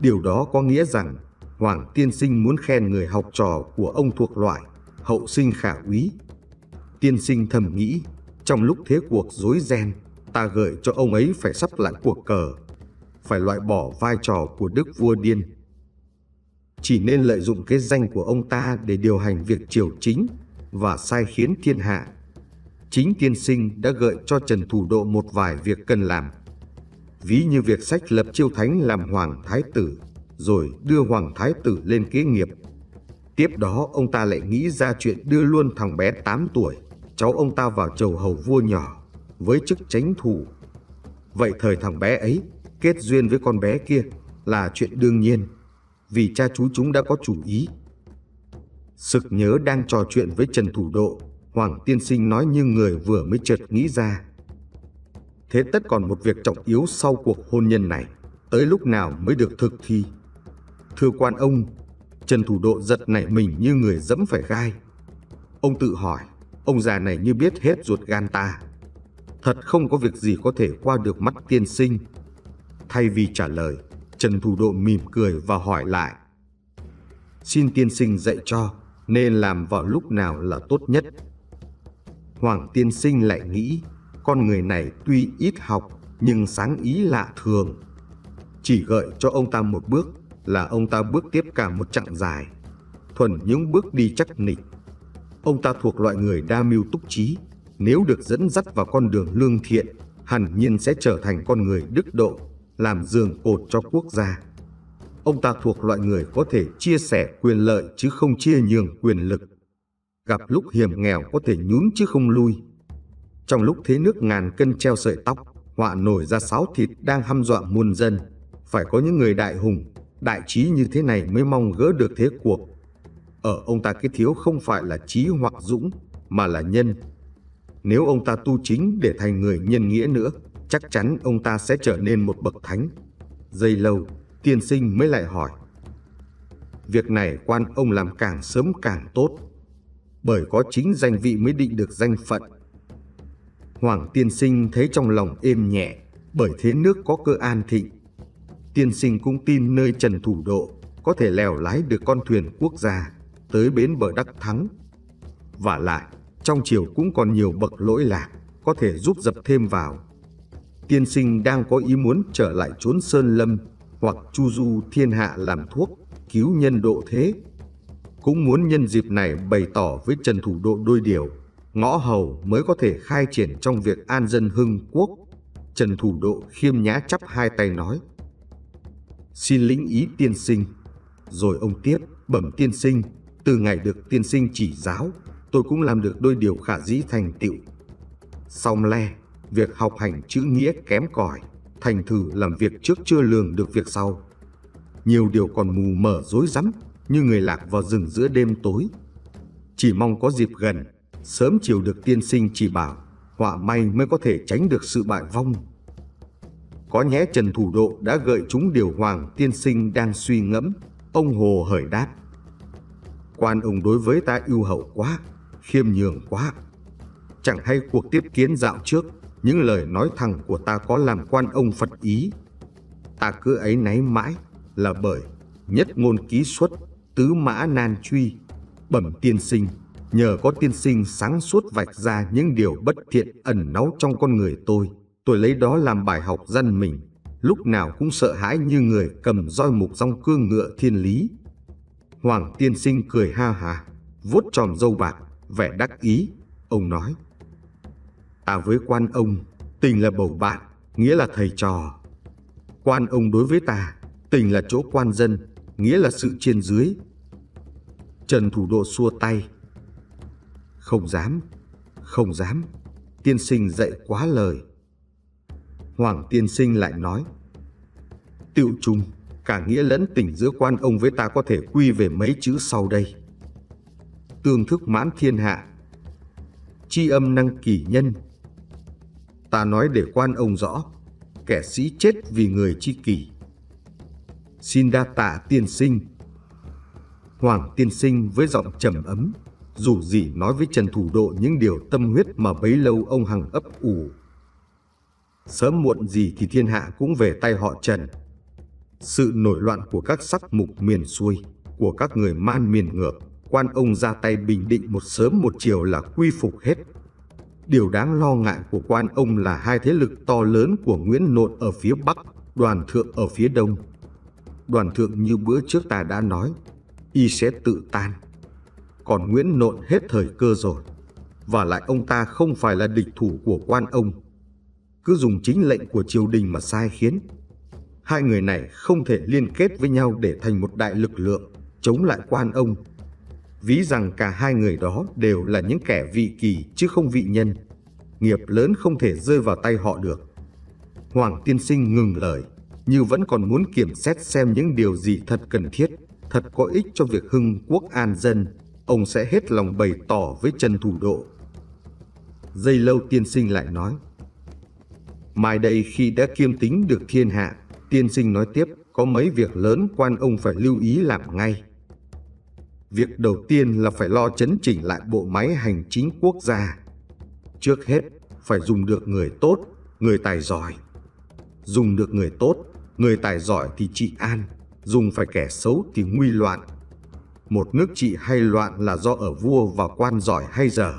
Điều đó có nghĩa rằng Hoàng Tiên Sinh muốn khen người học trò của ông thuộc loại hậu sinh khả úy. Tiên Sinh thầm nghĩ, trong lúc thế cuộc rối ren, ta gợi cho ông ấy phải sắp lại cuộc cờ, phải loại bỏ vai trò của đức vua điên. Chỉ nên lợi dụng cái danh của ông ta để điều hành việc triều chính và sai khiến thiên hạ. Chính tiên sinh đã gợi cho Trần Thủ Độ một vài việc cần làm ví như việc sách lập chiêu thánh làm hoàng thái tử, rồi đưa hoàng thái tử lên kế nghiệp. Tiếp đó ông ta lại nghĩ ra chuyện đưa luôn thằng bé 8 tuổi, cháu ông ta vào chầu hầu vua nhỏ, với chức chánh thủ. Vậy thời thằng bé ấy kết duyên với con bé kia là chuyện đương nhiên, vì cha chú chúng đã có chủ ý. Sực nhớ đang trò chuyện với Trần Thủ Độ, Hoàng Tiên Sinh nói như người vừa mới chợt nghĩ ra Thế tất còn một việc trọng yếu sau cuộc hôn nhân này, tới lúc nào mới được thực thi. Thưa quan ông, Trần Thủ Độ giật nảy mình như người dẫm phải gai. Ông tự hỏi, ông già này như biết hết ruột gan ta. Thật không có việc gì có thể qua được mắt tiên sinh. Thay vì trả lời, Trần Thủ Độ mỉm cười và hỏi lại. Xin tiên sinh dạy cho, nên làm vào lúc nào là tốt nhất. Hoàng tiên sinh lại nghĩ con người này tuy ít học nhưng sáng ý lạ thường. Chỉ gợi cho ông ta một bước là ông ta bước tiếp cả một chặng dài, thuần những bước đi chắc nịch. Ông ta thuộc loại người đa mưu túc trí, nếu được dẫn dắt vào con đường lương thiện, hẳn nhiên sẽ trở thành con người đức độ, làm giường cột cho quốc gia. Ông ta thuộc loại người có thể chia sẻ quyền lợi chứ không chia nhường quyền lực. Gặp lúc hiểm nghèo có thể nhún chứ không lui trong lúc thế nước ngàn cân treo sợi tóc, họa nổi ra sáu thịt đang hăm dọa muôn dân. Phải có những người đại hùng, đại trí như thế này mới mong gỡ được thế cuộc. Ở ông ta cái thiếu không phải là trí hoặc dũng, mà là nhân. Nếu ông ta tu chính để thành người nhân nghĩa nữa, chắc chắn ông ta sẽ trở nên một bậc thánh. Dây lâu, tiên sinh mới lại hỏi. Việc này quan ông làm càng sớm càng tốt, bởi có chính danh vị mới định được danh phận Hoàng tiên sinh thấy trong lòng êm nhẹ bởi thế nước có cơ an thịnh. Tiên sinh cũng tin nơi Trần Thủ Độ có thể lèo lái được con thuyền quốc gia tới bến bờ Đắc Thắng. Và lại, trong chiều cũng còn nhiều bậc lỗi lạc có thể giúp dập thêm vào. Tiên sinh đang có ý muốn trở lại trốn Sơn Lâm hoặc Chu Du Thiên Hạ làm thuốc, cứu nhân độ thế. Cũng muốn nhân dịp này bày tỏ với Trần Thủ Độ đôi điều ngõ hầu mới có thể khai triển trong việc an dân hưng quốc. Trần Thủ Độ khiêm nhã chắp hai tay nói. Xin lĩnh ý tiên sinh. Rồi ông tiếp, bẩm tiên sinh, từ ngày được tiên sinh chỉ giáo, tôi cũng làm được đôi điều khả dĩ thành tựu. Song le, việc học hành chữ nghĩa kém cỏi, thành thử làm việc trước chưa lường được việc sau. Nhiều điều còn mù mờ rối rắm, như người lạc vào rừng giữa đêm tối. Chỉ mong có dịp gần, sớm chiều được tiên sinh chỉ bảo, họa may mới có thể tránh được sự bại vong. Có nhẽ Trần Thủ Độ đã gợi chúng điều Hoàng tiên sinh đang suy ngẫm, ông Hồ hởi đáp. Quan ông đối với ta ưu hậu quá, khiêm nhường quá. Chẳng hay cuộc tiếp kiến dạo trước, những lời nói thẳng của ta có làm quan ông phật ý. Ta cứ ấy náy mãi là bởi nhất ngôn ký xuất, tứ mã nan truy, bẩm tiên sinh. Nhờ có tiên sinh sáng suốt vạch ra những điều bất thiện ẩn náu trong con người tôi, tôi lấy đó làm bài học dân mình, lúc nào cũng sợ hãi như người cầm roi mục rong cương ngựa thiên lý. Hoàng tiên sinh cười ha hà, vuốt tròm dâu bạc, vẻ đắc ý, ông nói. Ta với quan ông, tình là bầu bạn, nghĩa là thầy trò. Quan ông đối với ta, tình là chỗ quan dân, nghĩa là sự trên dưới. Trần Thủ Độ xua tay, không dám, không dám, tiên sinh dạy quá lời. Hoàng tiên sinh lại nói, Tiệu trung, cả nghĩa lẫn tình giữa quan ông với ta có thể quy về mấy chữ sau đây. Tương thức mãn thiên hạ, chi âm năng kỳ nhân. Ta nói để quan ông rõ, kẻ sĩ chết vì người chi kỳ. Xin đa tạ tiên sinh. Hoàng tiên sinh với giọng trầm ấm, dù gì nói với Trần Thủ Độ những điều tâm huyết mà bấy lâu ông Hằng ấp ủ. Sớm muộn gì thì thiên hạ cũng về tay họ Trần. Sự nổi loạn của các sắc mục miền xuôi, của các người man miền ngược, quan ông ra tay bình định một sớm một chiều là quy phục hết. Điều đáng lo ngại của quan ông là hai thế lực to lớn của Nguyễn Nộn ở phía Bắc, đoàn thượng ở phía Đông. Đoàn thượng như bữa trước ta đã nói, y sẽ tự tan còn Nguyễn Nộn hết thời cơ rồi. Và lại ông ta không phải là địch thủ của quan ông. Cứ dùng chính lệnh của triều đình mà sai khiến. Hai người này không thể liên kết với nhau để thành một đại lực lượng chống lại quan ông. Ví rằng cả hai người đó đều là những kẻ vị kỳ chứ không vị nhân. Nghiệp lớn không thể rơi vào tay họ được. Hoàng tiên sinh ngừng lời, như vẫn còn muốn kiểm xét xem những điều gì thật cần thiết, thật có ích cho việc hưng quốc an dân ông sẽ hết lòng bày tỏ với Trần Thủ Độ. Dây lâu tiên sinh lại nói, Mai đây khi đã kiêm tính được thiên hạ, tiên sinh nói tiếp có mấy việc lớn quan ông phải lưu ý làm ngay. Việc đầu tiên là phải lo chấn chỉnh lại bộ máy hành chính quốc gia. Trước hết, phải dùng được người tốt, người tài giỏi. Dùng được người tốt, người tài giỏi thì trị an, dùng phải kẻ xấu thì nguy loạn, một nước trị hay loạn là do ở vua và quan giỏi hay dở.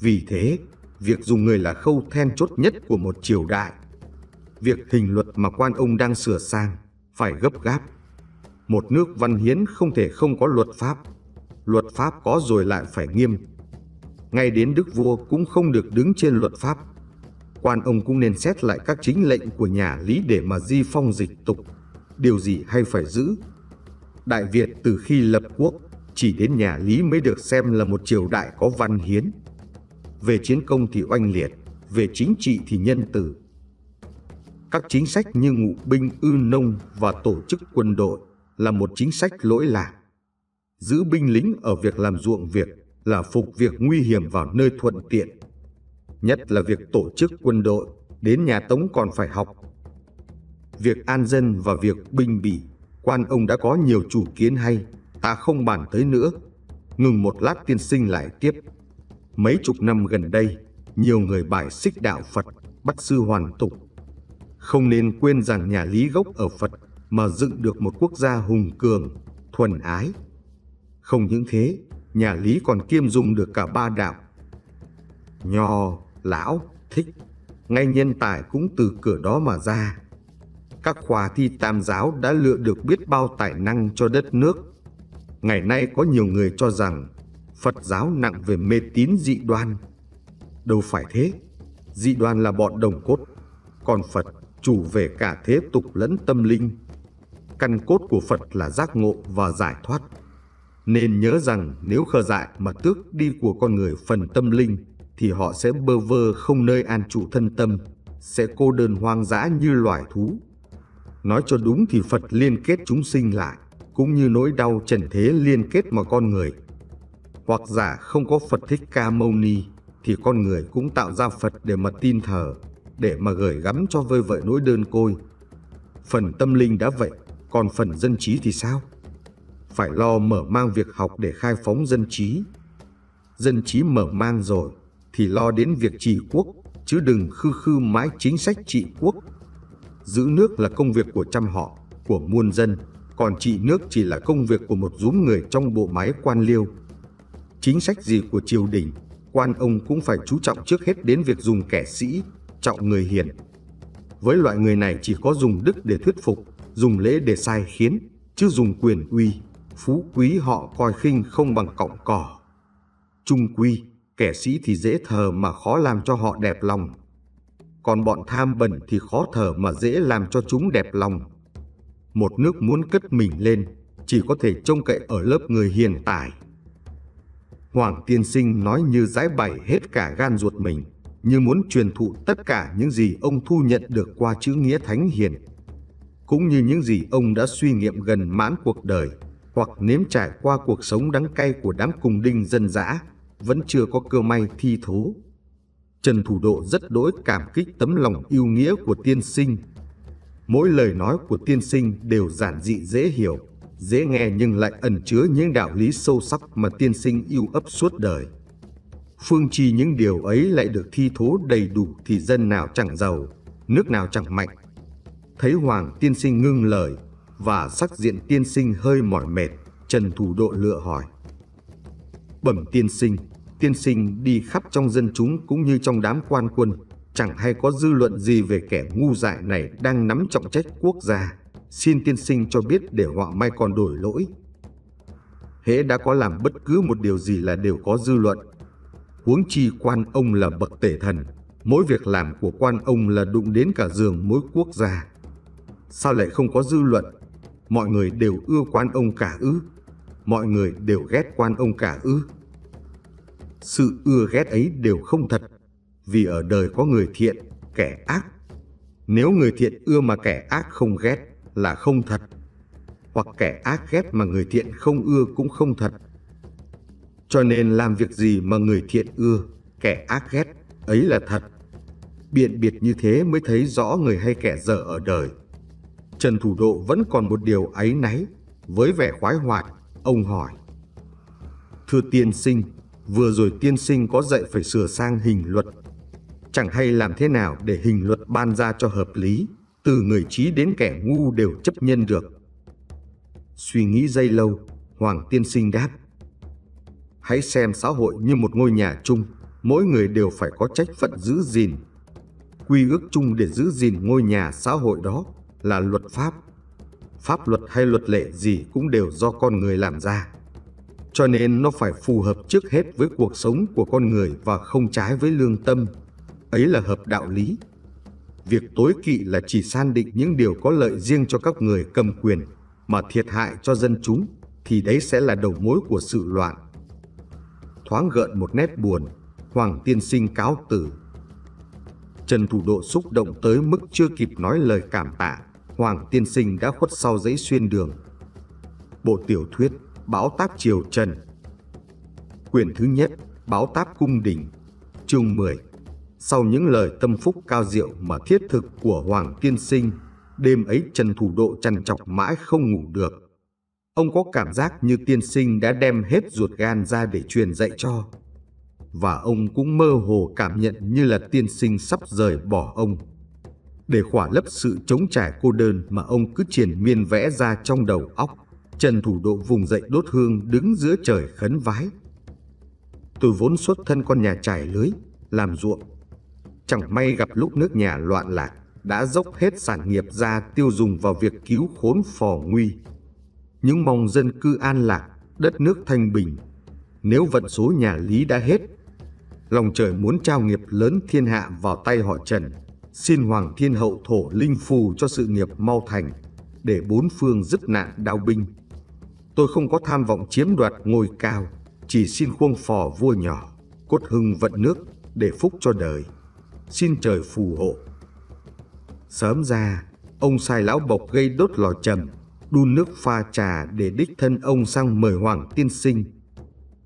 Vì thế, việc dùng người là khâu then chốt nhất của một triều đại. Việc hình luật mà quan ông đang sửa sang phải gấp gáp. Một nước văn hiến không thể không có luật pháp. Luật pháp có rồi lại phải nghiêm. Ngay đến đức vua cũng không được đứng trên luật pháp. Quan ông cũng nên xét lại các chính lệnh của nhà Lý để mà di phong dịch tục. Điều gì hay phải giữ, Đại Việt từ khi lập quốc, chỉ đến nhà Lý mới được xem là một triều đại có văn hiến. Về chiến công thì oanh liệt, về chính trị thì nhân tử. Các chính sách như ngụ binh ư nông và tổ chức quân đội là một chính sách lỗi lạc. Giữ binh lính ở việc làm ruộng việc là phục việc nguy hiểm vào nơi thuận tiện. Nhất là việc tổ chức quân đội, đến nhà Tống còn phải học. Việc an dân và việc binh bỉ quan ông đã có nhiều chủ kiến hay, ta không bàn tới nữa. Ngừng một lát tiên sinh lại tiếp. Mấy chục năm gần đây, nhiều người bài xích đạo Phật, bắt sư hoàn tục. Không nên quên rằng nhà Lý gốc ở Phật mà dựng được một quốc gia hùng cường, thuần ái. Không những thế, nhà Lý còn kiêm dụng được cả ba đạo. Nho, lão, thích, ngay nhân tài cũng từ cửa đó mà ra các khóa thi tam giáo đã lựa được biết bao tài năng cho đất nước. Ngày nay có nhiều người cho rằng Phật giáo nặng về mê tín dị đoan. Đâu phải thế, dị đoan là bọn đồng cốt, còn Phật chủ về cả thế tục lẫn tâm linh. Căn cốt của Phật là giác ngộ và giải thoát. Nên nhớ rằng nếu khờ dại mà tước đi của con người phần tâm linh, thì họ sẽ bơ vơ không nơi an trụ thân tâm, sẽ cô đơn hoang dã như loài thú. Nói cho đúng thì Phật liên kết chúng sinh lại, cũng như nỗi đau trần thế liên kết mà con người. Hoặc giả không có Phật Thích Ca Mâu Ni, thì con người cũng tạo ra Phật để mà tin thờ, để mà gửi gắm cho vơi vợi nỗi đơn côi. Phần tâm linh đã vậy, còn phần dân trí thì sao? Phải lo mở mang việc học để khai phóng dân trí. Dân trí mở mang rồi, thì lo đến việc trị quốc, chứ đừng khư khư mãi chính sách trị quốc giữ nước là công việc của trăm họ, của muôn dân, còn trị nước chỉ là công việc của một dúm người trong bộ máy quan liêu. Chính sách gì của triều đình, quan ông cũng phải chú trọng trước hết đến việc dùng kẻ sĩ, trọng người hiền. Với loại người này chỉ có dùng đức để thuyết phục, dùng lễ để sai khiến, chứ dùng quyền uy, phú quý họ coi khinh không bằng cọng cỏ. Trung quy, kẻ sĩ thì dễ thờ mà khó làm cho họ đẹp lòng, còn bọn tham bẩn thì khó thở mà dễ làm cho chúng đẹp lòng. Một nước muốn cất mình lên, chỉ có thể trông cậy ở lớp người hiền tài. Hoàng tiên sinh nói như giải bày hết cả gan ruột mình, như muốn truyền thụ tất cả những gì ông thu nhận được qua chữ nghĩa thánh hiền. Cũng như những gì ông đã suy nghiệm gần mãn cuộc đời, hoặc nếm trải qua cuộc sống đắng cay của đám cùng đinh dân dã, vẫn chưa có cơ may thi thố. Trần Thủ Độ rất đỗi cảm kích tấm lòng yêu nghĩa của tiên sinh. Mỗi lời nói của tiên sinh đều giản dị dễ hiểu, dễ nghe nhưng lại ẩn chứa những đạo lý sâu sắc mà tiên sinh yêu ấp suốt đời. Phương chi những điều ấy lại được thi thố đầy đủ thì dân nào chẳng giàu, nước nào chẳng mạnh. Thấy Hoàng tiên sinh ngưng lời và sắc diện tiên sinh hơi mỏi mệt, Trần Thủ Độ lựa hỏi. Bẩm tiên sinh, tiên sinh đi khắp trong dân chúng cũng như trong đám quan quân, chẳng hay có dư luận gì về kẻ ngu dại này đang nắm trọng trách quốc gia. Xin tiên sinh cho biết để họ mai còn đổi lỗi. Hễ đã có làm bất cứ một điều gì là đều có dư luận. Huống chi quan ông là bậc tể thần, mỗi việc làm của quan ông là đụng đến cả giường mỗi quốc gia. Sao lại không có dư luận? Mọi người đều ưa quan ông cả ư? Mọi người đều ghét quan ông cả ư? sự ưa ghét ấy đều không thật, vì ở đời có người thiện, kẻ ác. Nếu người thiện ưa mà kẻ ác không ghét là không thật, hoặc kẻ ác ghét mà người thiện không ưa cũng không thật. Cho nên làm việc gì mà người thiện ưa, kẻ ác ghét ấy là thật. Biện biệt như thế mới thấy rõ người hay kẻ dở ở đời. Trần Thủ Độ vẫn còn một điều áy náy, với vẻ khoái hoạt, ông hỏi. Thưa tiên sinh, vừa rồi tiên sinh có dạy phải sửa sang hình luật. Chẳng hay làm thế nào để hình luật ban ra cho hợp lý, từ người trí đến kẻ ngu đều chấp nhận được. Suy nghĩ dây lâu, Hoàng tiên sinh đáp. Hãy xem xã hội như một ngôi nhà chung, mỗi người đều phải có trách phận giữ gìn. Quy ước chung để giữ gìn ngôi nhà xã hội đó là luật pháp. Pháp luật hay luật lệ gì cũng đều do con người làm ra cho nên nó phải phù hợp trước hết với cuộc sống của con người và không trái với lương tâm. Ấy là hợp đạo lý. Việc tối kỵ là chỉ san định những điều có lợi riêng cho các người cầm quyền mà thiệt hại cho dân chúng thì đấy sẽ là đầu mối của sự loạn. Thoáng gợn một nét buồn, Hoàng Tiên Sinh cáo tử. Trần Thủ Độ xúc động tới mức chưa kịp nói lời cảm tạ, Hoàng Tiên Sinh đã khuất sau giấy xuyên đường. Bộ tiểu thuyết Báo táp triều Trần Quyển thứ nhất Báo táp cung đình Chương 10 Sau những lời tâm phúc cao diệu mà thiết thực của Hoàng Tiên Sinh Đêm ấy Trần Thủ Độ trằn trọc mãi không ngủ được Ông có cảm giác như tiên sinh đã đem hết ruột gan ra để truyền dạy cho Và ông cũng mơ hồ cảm nhận như là tiên sinh sắp rời bỏ ông để khỏa lấp sự chống trải cô đơn mà ông cứ triển miên vẽ ra trong đầu óc. Trần Thủ Độ vùng dậy đốt hương đứng giữa trời khấn vái. Tôi vốn xuất thân con nhà trải lưới, làm ruộng. Chẳng may gặp lúc nước nhà loạn lạc, đã dốc hết sản nghiệp ra tiêu dùng vào việc cứu khốn phò nguy. Những mong dân cư an lạc, đất nước thanh bình. Nếu vận số nhà Lý đã hết, lòng trời muốn trao nghiệp lớn thiên hạ vào tay họ Trần, xin Hoàng Thiên Hậu thổ linh phù cho sự nghiệp mau thành, để bốn phương dứt nạn đau binh. Tôi không có tham vọng chiếm đoạt ngôi cao, chỉ xin khuôn phò vua nhỏ, cốt hưng vận nước để phúc cho đời. Xin trời phù hộ. Sớm ra, ông sai lão bộc gây đốt lò trầm, đun nước pha trà để đích thân ông sang mời hoàng tiên sinh.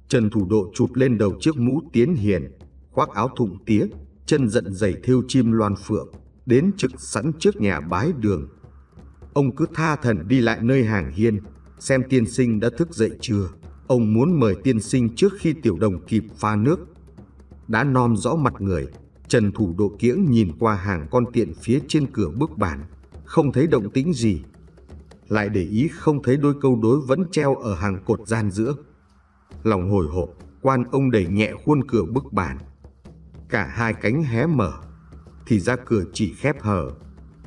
Trần Thủ Độ chụp lên đầu chiếc mũ tiến hiền, khoác áo thụng tía, chân giận giày thêu chim loan phượng, đến trực sẵn trước nhà bái đường. Ông cứ tha thần đi lại nơi hàng hiên, xem tiên sinh đã thức dậy chưa. Ông muốn mời tiên sinh trước khi tiểu đồng kịp pha nước. Đã nom rõ mặt người, Trần Thủ Độ Kiễng nhìn qua hàng con tiện phía trên cửa bước bản, không thấy động tĩnh gì. Lại để ý không thấy đôi câu đối vẫn treo ở hàng cột gian giữa. Lòng hồi hộp, quan ông đẩy nhẹ khuôn cửa bức bản, Cả hai cánh hé mở, thì ra cửa chỉ khép hở,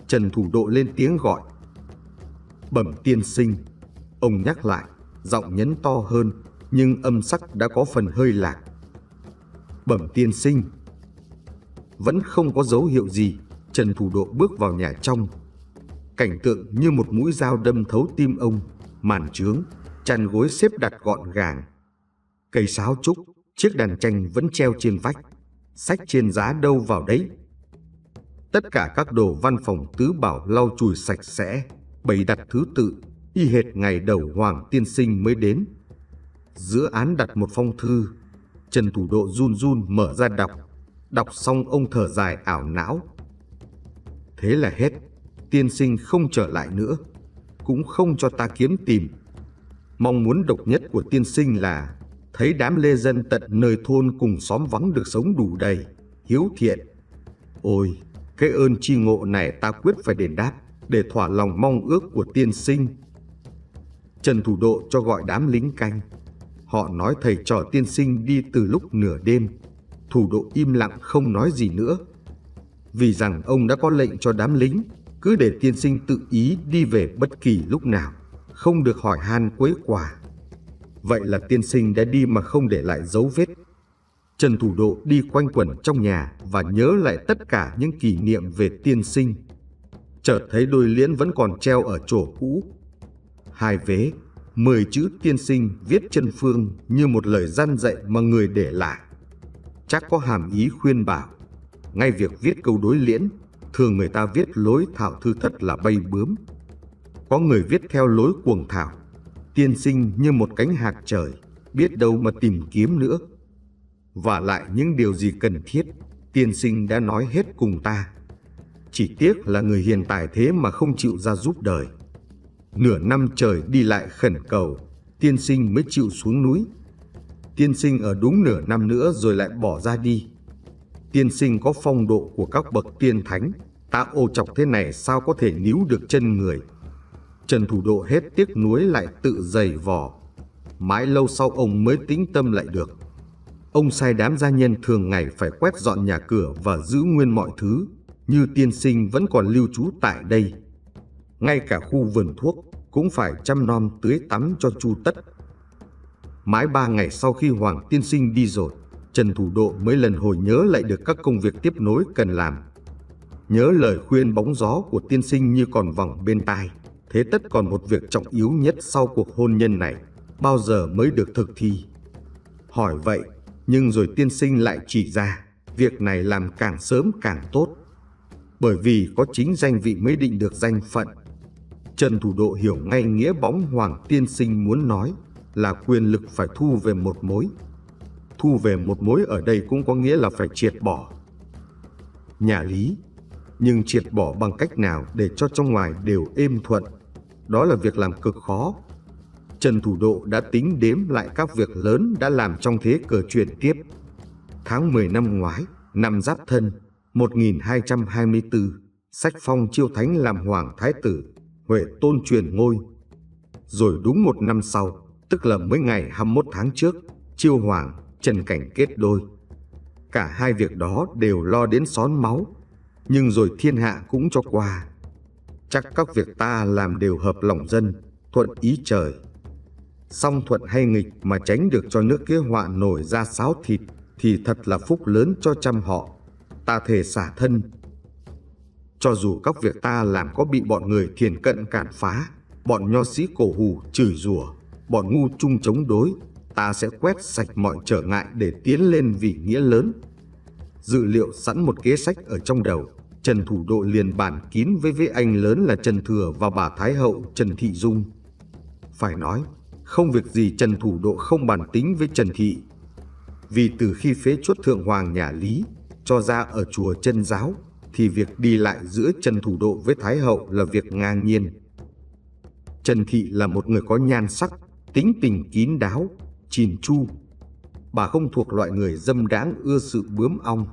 Trần Thủ Độ lên tiếng gọi. Bẩm tiên sinh. Ông nhắc lại, giọng nhấn to hơn, nhưng âm sắc đã có phần hơi lạc. Bẩm tiên sinh. Vẫn không có dấu hiệu gì, Trần Thủ Độ bước vào nhà trong. Cảnh tượng như một mũi dao đâm thấu tim ông, màn trướng, chăn gối xếp đặt gọn gàng. Cây sáo trúc, chiếc đàn tranh vẫn treo trên vách, sách trên giá đâu vào đấy. Tất cả các đồ văn phòng tứ bảo lau chùi sạch sẽ, bày đặt thứ tự y hệt ngày đầu Hoàng Tiên Sinh mới đến. Giữa án đặt một phong thư, Trần Thủ Độ run run mở ra đọc, đọc xong ông thở dài ảo não. Thế là hết, tiên sinh không trở lại nữa, cũng không cho ta kiếm tìm. Mong muốn độc nhất của tiên sinh là thấy đám lê dân tận nơi thôn cùng xóm vắng được sống đủ đầy, hiếu thiện. Ôi, cái ơn tri ngộ này ta quyết phải đền đáp để thỏa lòng mong ước của tiên sinh. Trần Thủ Độ cho gọi đám lính canh. Họ nói thầy trò tiên sinh đi từ lúc nửa đêm. Thủ Độ im lặng không nói gì nữa. Vì rằng ông đã có lệnh cho đám lính, cứ để tiên sinh tự ý đi về bất kỳ lúc nào, không được hỏi han quấy quả. Vậy là tiên sinh đã đi mà không để lại dấu vết. Trần Thủ Độ đi quanh quẩn trong nhà và nhớ lại tất cả những kỷ niệm về tiên sinh. Chợt thấy đôi liễn vẫn còn treo ở chỗ cũ, hai vế, mười chữ tiên sinh viết chân phương như một lời gian dạy mà người để lại. Chắc có hàm ý khuyên bảo, ngay việc viết câu đối liễn, thường người ta viết lối thảo thư thất là bay bướm. Có người viết theo lối cuồng thảo, tiên sinh như một cánh hạc trời, biết đâu mà tìm kiếm nữa. Và lại những điều gì cần thiết, tiên sinh đã nói hết cùng ta. Chỉ tiếc là người hiền tài thế mà không chịu ra giúp đời. Nửa năm trời đi lại khẩn cầu, tiên sinh mới chịu xuống núi. Tiên sinh ở đúng nửa năm nữa rồi lại bỏ ra đi. Tiên sinh có phong độ của các bậc tiên thánh, ta ô chọc thế này sao có thể níu được chân người. Trần Thủ Độ hết tiếc nuối lại tự dày vò. Mãi lâu sau ông mới tĩnh tâm lại được. Ông sai đám gia nhân thường ngày phải quét dọn nhà cửa và giữ nguyên mọi thứ, như tiên sinh vẫn còn lưu trú tại đây ngay cả khu vườn thuốc cũng phải chăm nom tưới tắm cho chu tất. Mãi ba ngày sau khi Hoàng Tiên Sinh đi rồi, Trần Thủ Độ mới lần hồi nhớ lại được các công việc tiếp nối cần làm. Nhớ lời khuyên bóng gió của Tiên Sinh như còn vòng bên tai, thế tất còn một việc trọng yếu nhất sau cuộc hôn nhân này, bao giờ mới được thực thi. Hỏi vậy, nhưng rồi Tiên Sinh lại chỉ ra, việc này làm càng sớm càng tốt. Bởi vì có chính danh vị mới định được danh phận, Trần Thủ Độ hiểu ngay nghĩa bóng Hoàng Tiên Sinh muốn nói là quyền lực phải thu về một mối. Thu về một mối ở đây cũng có nghĩa là phải triệt bỏ. Nhà lý, nhưng triệt bỏ bằng cách nào để cho trong ngoài đều êm thuận, đó là việc làm cực khó. Trần Thủ Độ đã tính đếm lại các việc lớn đã làm trong thế cờ truyền tiếp. Tháng 10 năm ngoái, năm Giáp Thân, 1224, sách phong chiêu thánh làm hoàng thái tử Huệ Tôn truyền ngôi. Rồi đúng một năm sau, tức là mấy ngày 21 tháng trước, Chiêu Hoàng, Trần Cảnh kết đôi. Cả hai việc đó đều lo đến xón máu, nhưng rồi thiên hạ cũng cho qua. Chắc các việc ta làm đều hợp lòng dân, thuận ý trời. Song thuận hay nghịch mà tránh được cho nước kia họa nổi ra sáo thịt thì thật là phúc lớn cho trăm họ. Ta thể xả thân, cho dù các việc ta làm có bị bọn người thiền cận cản phá, bọn nho sĩ cổ hù chửi rủa, bọn ngu chung chống đối, ta sẽ quét sạch mọi trở ngại để tiến lên vì nghĩa lớn. Dự liệu sẵn một kế sách ở trong đầu, Trần Thủ Độ liền bản kín với với anh lớn là Trần Thừa và bà Thái Hậu Trần Thị Dung. Phải nói, không việc gì Trần Thủ Độ không bàn tính với Trần Thị. Vì từ khi phế chuốt Thượng Hoàng nhà Lý, cho ra ở chùa chân giáo, thì việc đi lại giữa Trần Thủ Độ với Thái Hậu là việc ngang nhiên. Trần Thị là một người có nhan sắc, tính tình kín đáo, chìm chu. Bà không thuộc loại người dâm đáng ưa sự bướm ong.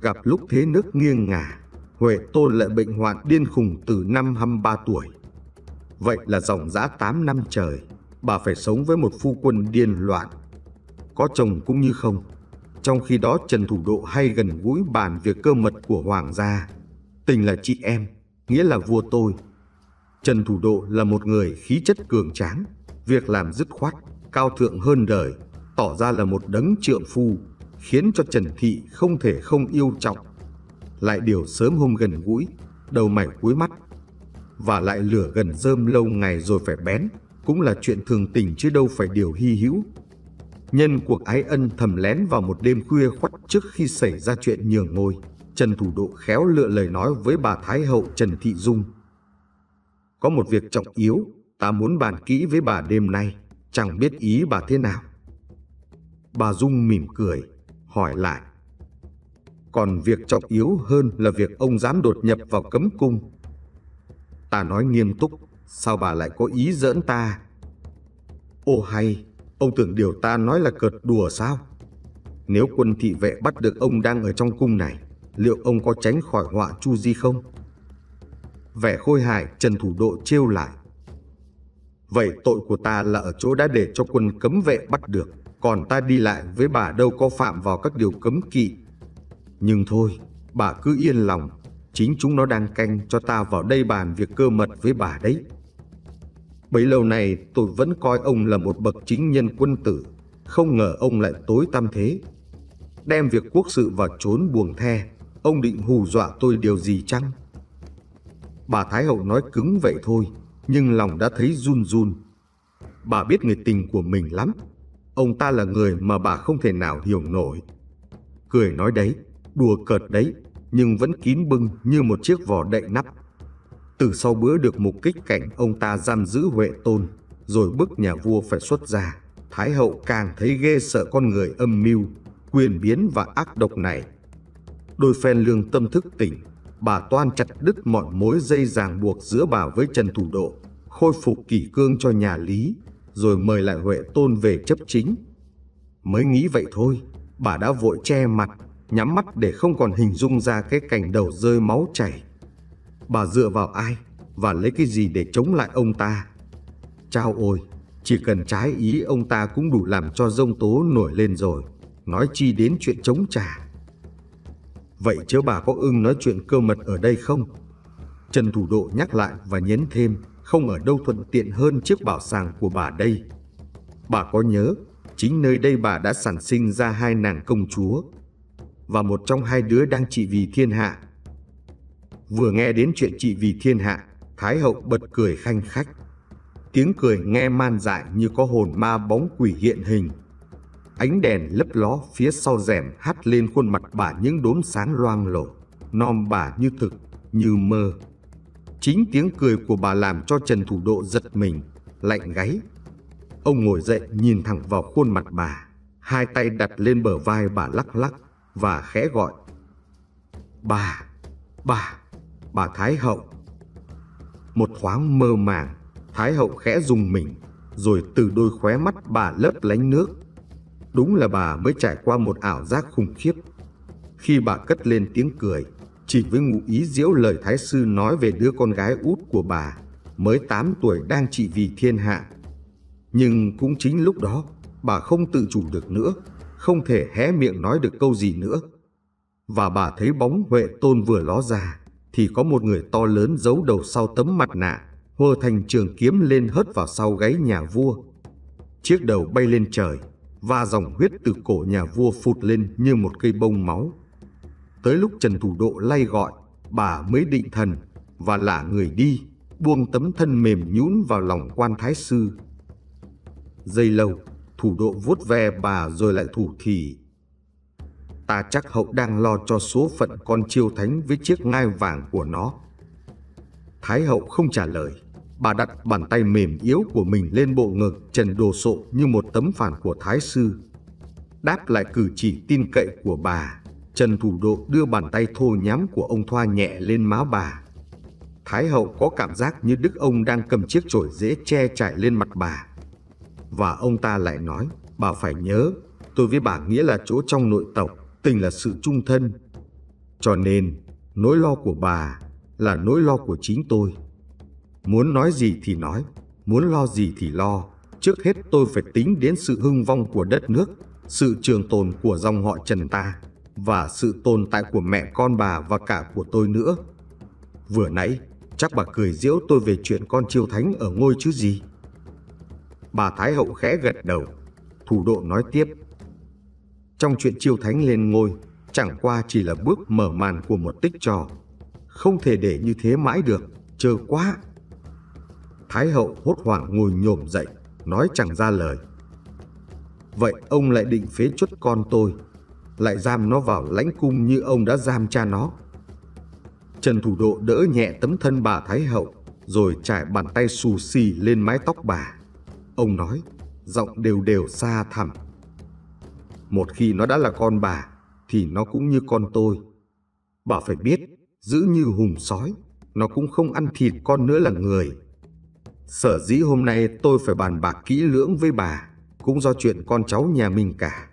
Gặp lúc thế nước nghiêng ngả, Huệ Tôn lại bệnh hoạn điên khùng từ năm 23 tuổi. Vậy là dòng dã 8 năm trời, bà phải sống với một phu quân điên loạn. Có chồng cũng như không. Trong khi đó Trần Thủ Độ hay gần gũi bàn việc cơ mật của Hoàng gia. Tình là chị em, nghĩa là vua tôi. Trần Thủ Độ là một người khí chất cường tráng, việc làm dứt khoát, cao thượng hơn đời, tỏ ra là một đấng trượng phu, khiến cho Trần Thị không thể không yêu trọng. Lại điều sớm hôm gần gũi, đầu mảy cuối mắt, và lại lửa gần rơm lâu ngày rồi phải bén, cũng là chuyện thường tình chứ đâu phải điều hy hữu. Nhân cuộc ái ân thầm lén vào một đêm khuya khoắt trước khi xảy ra chuyện nhường ngôi, Trần Thủ Độ khéo lựa lời nói với bà Thái Hậu Trần Thị Dung. Có một việc trọng yếu, ta muốn bàn kỹ với bà đêm nay, chẳng biết ý bà thế nào. Bà Dung mỉm cười, hỏi lại. Còn việc trọng yếu hơn là việc ông dám đột nhập vào cấm cung. Ta nói nghiêm túc, sao bà lại có ý giỡn ta? Ô hay, Ông tưởng điều ta nói là cợt đùa sao? Nếu quân thị vệ bắt được ông đang ở trong cung này, liệu ông có tránh khỏi họa chu di không? Vẻ khôi hài Trần Thủ Độ trêu lại. Vậy tội của ta là ở chỗ đã để cho quân cấm vệ bắt được, còn ta đi lại với bà đâu có phạm vào các điều cấm kỵ. Nhưng thôi, bà cứ yên lòng, chính chúng nó đang canh cho ta vào đây bàn việc cơ mật với bà đấy. Bấy lâu này tôi vẫn coi ông là một bậc chính nhân quân tử, không ngờ ông lại tối tăm thế. Đem việc quốc sự vào trốn buồng the, ông định hù dọa tôi điều gì chăng? Bà Thái Hậu nói cứng vậy thôi, nhưng lòng đã thấy run run. Bà biết người tình của mình lắm, ông ta là người mà bà không thể nào hiểu nổi. Cười nói đấy, đùa cợt đấy, nhưng vẫn kín bưng như một chiếc vỏ đậy nắp. Từ sau bữa được mục kích cảnh ông ta giam giữ Huệ Tôn, rồi bức nhà vua phải xuất gia Thái hậu càng thấy ghê sợ con người âm mưu, quyền biến và ác độc này. Đôi phen lương tâm thức tỉnh, bà toan chặt đứt mọi mối dây ràng buộc giữa bà với Trần Thủ Độ, khôi phục kỷ cương cho nhà Lý, rồi mời lại Huệ Tôn về chấp chính. Mới nghĩ vậy thôi, bà đã vội che mặt, nhắm mắt để không còn hình dung ra cái cảnh đầu rơi máu chảy Bà dựa vào ai và lấy cái gì để chống lại ông ta? Chao ôi, chỉ cần trái ý ông ta cũng đủ làm cho dông tố nổi lên rồi. Nói chi đến chuyện chống trả. Vậy chớ bà có ưng nói chuyện cơ mật ở đây không? Trần Thủ Độ nhắc lại và nhấn thêm không ở đâu thuận tiện hơn chiếc bảo sàng của bà đây. Bà có nhớ, chính nơi đây bà đã sản sinh ra hai nàng công chúa. Và một trong hai đứa đang trị vì thiên hạ vừa nghe đến chuyện chị vì thiên hạ, Thái hậu bật cười khanh khách. Tiếng cười nghe man dại như có hồn ma bóng quỷ hiện hình. Ánh đèn lấp ló phía sau rèm hắt lên khuôn mặt bà những đốm sáng loang lổ, non bà như thực, như mơ. Chính tiếng cười của bà làm cho Trần Thủ Độ giật mình, lạnh gáy. Ông ngồi dậy nhìn thẳng vào khuôn mặt bà, hai tay đặt lên bờ vai bà lắc lắc và khẽ gọi. Bà, bà bà Thái Hậu. Một thoáng mơ màng, Thái Hậu khẽ dùng mình, rồi từ đôi khóe mắt bà lấp lánh nước. Đúng là bà mới trải qua một ảo giác khủng khiếp. Khi bà cất lên tiếng cười, chỉ với ngụ ý diễu lời Thái Sư nói về đứa con gái út của bà, mới 8 tuổi đang trị vì thiên hạ. Nhưng cũng chính lúc đó, bà không tự chủ được nữa, không thể hé miệng nói được câu gì nữa. Và bà thấy bóng Huệ Tôn vừa ló ra, thì có một người to lớn giấu đầu sau tấm mặt nạ, hô thành trường kiếm lên hất vào sau gáy nhà vua. Chiếc đầu bay lên trời, và dòng huyết từ cổ nhà vua phụt lên như một cây bông máu. Tới lúc Trần Thủ Độ lay gọi, bà mới định thần và lả người đi, buông tấm thân mềm nhũn vào lòng quan thái sư. Giây lâu, thủ độ vuốt ve bà rồi lại thủ thỉ ta chắc hậu đang lo cho số phận con chiêu thánh với chiếc ngai vàng của nó. Thái hậu không trả lời, bà đặt bàn tay mềm yếu của mình lên bộ ngực trần đồ sộ như một tấm phản của thái sư. Đáp lại cử chỉ tin cậy của bà, Trần Thủ Độ đưa bàn tay thô nhám của ông Thoa nhẹ lên má bà. Thái hậu có cảm giác như đức ông đang cầm chiếc chổi dễ che trải lên mặt bà. Và ông ta lại nói, bà phải nhớ, tôi với bà nghĩa là chỗ trong nội tộc tình là sự trung thân. Cho nên, nỗi lo của bà là nỗi lo của chính tôi. Muốn nói gì thì nói, muốn lo gì thì lo. Trước hết tôi phải tính đến sự hưng vong của đất nước, sự trường tồn của dòng họ Trần ta và sự tồn tại của mẹ con bà và cả của tôi nữa. Vừa nãy, chắc bà cười giễu tôi về chuyện con chiêu thánh ở ngôi chứ gì. Bà Thái Hậu khẽ gật đầu, thủ độ nói tiếp. Trong chuyện chiêu thánh lên ngôi, chẳng qua chỉ là bước mở màn của một tích trò. Không thể để như thế mãi được, chờ quá. Thái hậu hốt hoảng ngồi nhổm dậy, nói chẳng ra lời. Vậy ông lại định phế chuất con tôi, lại giam nó vào lãnh cung như ông đã giam cha nó. Trần Thủ Độ đỡ nhẹ tấm thân bà Thái hậu, rồi trải bàn tay xù xì lên mái tóc bà. Ông nói, giọng đều đều xa thẳm. Một khi nó đã là con bà, thì nó cũng như con tôi. Bà phải biết, giữ như hùng sói, nó cũng không ăn thịt con nữa là người. Sở dĩ hôm nay tôi phải bàn bạc kỹ lưỡng với bà, cũng do chuyện con cháu nhà mình cả.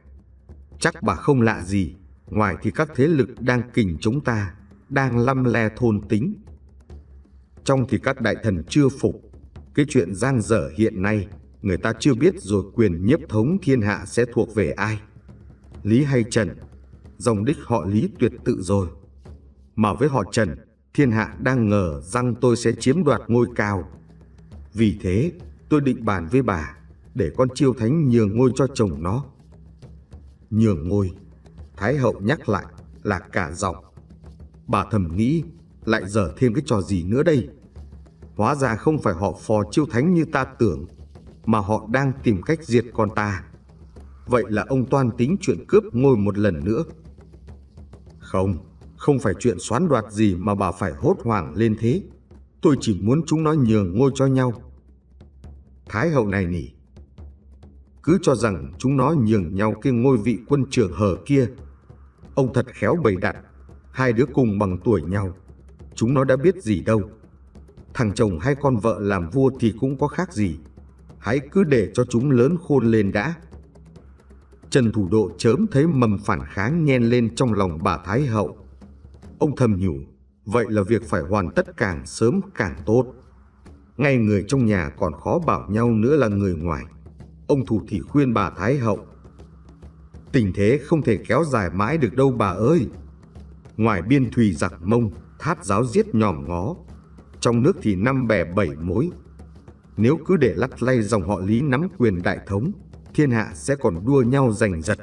Chắc bà không lạ gì, ngoài thì các thế lực đang kình chúng ta, đang lăm le thôn tính. Trong thì các đại thần chưa phục, cái chuyện giang dở hiện nay, người ta chưa biết rồi quyền nhiếp thống thiên hạ sẽ thuộc về ai. Lý hay Trần, dòng đích họ Lý tuyệt tự rồi. Mà với họ Trần, thiên hạ đang ngờ rằng tôi sẽ chiếm đoạt ngôi cao. Vì thế, tôi định bàn với bà để con chiêu thánh nhường ngôi cho chồng nó. Nhường ngôi, Thái hậu nhắc lại là cả giọng. Bà thầm nghĩ, lại dở thêm cái trò gì nữa đây? Hóa ra không phải họ phò chiêu thánh như ta tưởng, mà họ đang tìm cách diệt con ta. Vậy là ông Toan tính chuyện cướp ngôi một lần nữa. Không, không phải chuyện xoán đoạt gì mà bà phải hốt hoảng lên thế. Tôi chỉ muốn chúng nó nhường ngôi cho nhau. Thái hậu này nỉ. Cứ cho rằng chúng nó nhường nhau cái ngôi vị quân trưởng hở kia. Ông thật khéo bày đặt, hai đứa cùng bằng tuổi nhau. Chúng nó đã biết gì đâu. Thằng chồng hay con vợ làm vua thì cũng có khác gì. Hãy cứ để cho chúng lớn khôn lên đã. Trần Thủ Độ chớm thấy mầm phản kháng nhen lên trong lòng bà Thái Hậu. Ông thầm nhủ, vậy là việc phải hoàn tất càng sớm càng tốt. Ngay người trong nhà còn khó bảo nhau nữa là người ngoài. Ông Thủ Thị khuyên bà Thái Hậu. Tình thế không thể kéo dài mãi được đâu bà ơi. Ngoài biên thùy giặc mông, thát giáo giết nhòm ngó. Trong nước thì năm bè bảy mối. Nếu cứ để lắc lay dòng họ lý nắm quyền đại thống, thiên hạ sẽ còn đua nhau giành giật.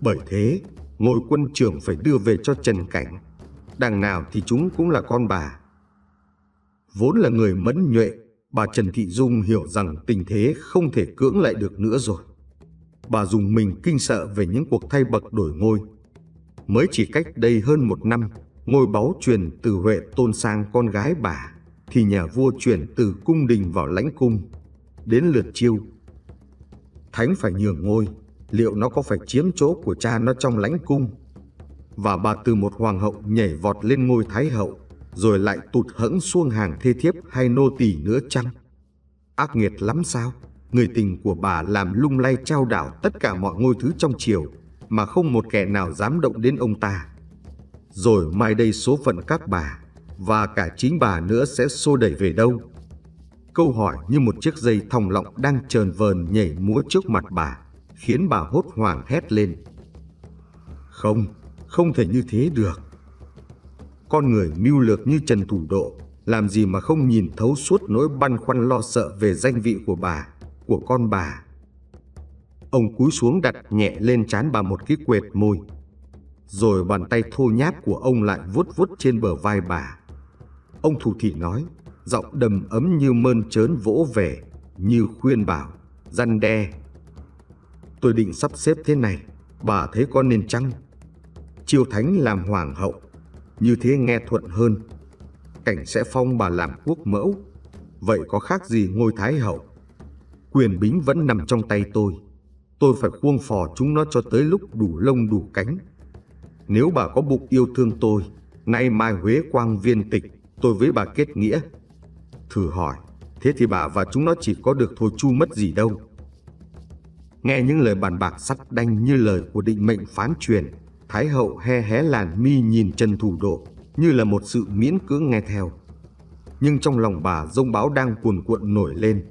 Bởi thế, ngôi quân trưởng phải đưa về cho Trần Cảnh, đằng nào thì chúng cũng là con bà. Vốn là người mẫn nhuệ, bà Trần Thị Dung hiểu rằng tình thế không thể cưỡng lại được nữa rồi. Bà dùng mình kinh sợ về những cuộc thay bậc đổi ngôi. Mới chỉ cách đây hơn một năm, ngôi báu truyền từ Huệ Tôn sang con gái bà, thì nhà vua chuyển từ cung đình vào lãnh cung. Đến lượt chiêu, Thánh phải nhường ngôi, liệu nó có phải chiếm chỗ của cha nó trong lãnh cung? Và bà từ một hoàng hậu nhảy vọt lên ngôi thái hậu, rồi lại tụt hẫng xuông hàng thê thiếp hay nô tỳ nữa chăng? Ác nghiệt lắm sao? Người tình của bà làm lung lay trao đảo tất cả mọi ngôi thứ trong triều, mà không một kẻ nào dám động đến ông ta. Rồi mai đây số phận các bà, và cả chính bà nữa sẽ xô đẩy về đâu? câu hỏi như một chiếc dây thòng lọng đang trờn vờn nhảy múa trước mặt bà, khiến bà hốt hoảng hét lên. Không, không thể như thế được. Con người mưu lược như Trần Thủ Độ, làm gì mà không nhìn thấu suốt nỗi băn khoăn lo sợ về danh vị của bà, của con bà. Ông cúi xuống đặt nhẹ lên trán bà một cái quệt môi. Rồi bàn tay thô nháp của ông lại vuốt vuốt trên bờ vai bà. Ông thủ thị nói, giọng đầm ấm như mơn trớn vỗ về, như khuyên bảo, răn đe. Tôi định sắp xếp thế này, bà thấy con nên chăng? Triều Thánh làm hoàng hậu, như thế nghe thuận hơn. Cảnh sẽ phong bà làm quốc mẫu, vậy có khác gì ngôi thái hậu? Quyền bính vẫn nằm trong tay tôi, tôi phải khuông phò chúng nó cho tới lúc đủ lông đủ cánh. Nếu bà có bụng yêu thương tôi, nay mai Huế quang viên tịch, tôi với bà kết nghĩa, thử hỏi, thế thì bà và chúng nó chỉ có được thôi chu mất gì đâu. Nghe những lời bàn bạc sắt đanh như lời của định mệnh phán truyền, Thái hậu he hé làn mi nhìn Trần Thủ Độ như là một sự miễn cưỡng nghe theo. Nhưng trong lòng bà dông báo đang cuồn cuộn nổi lên.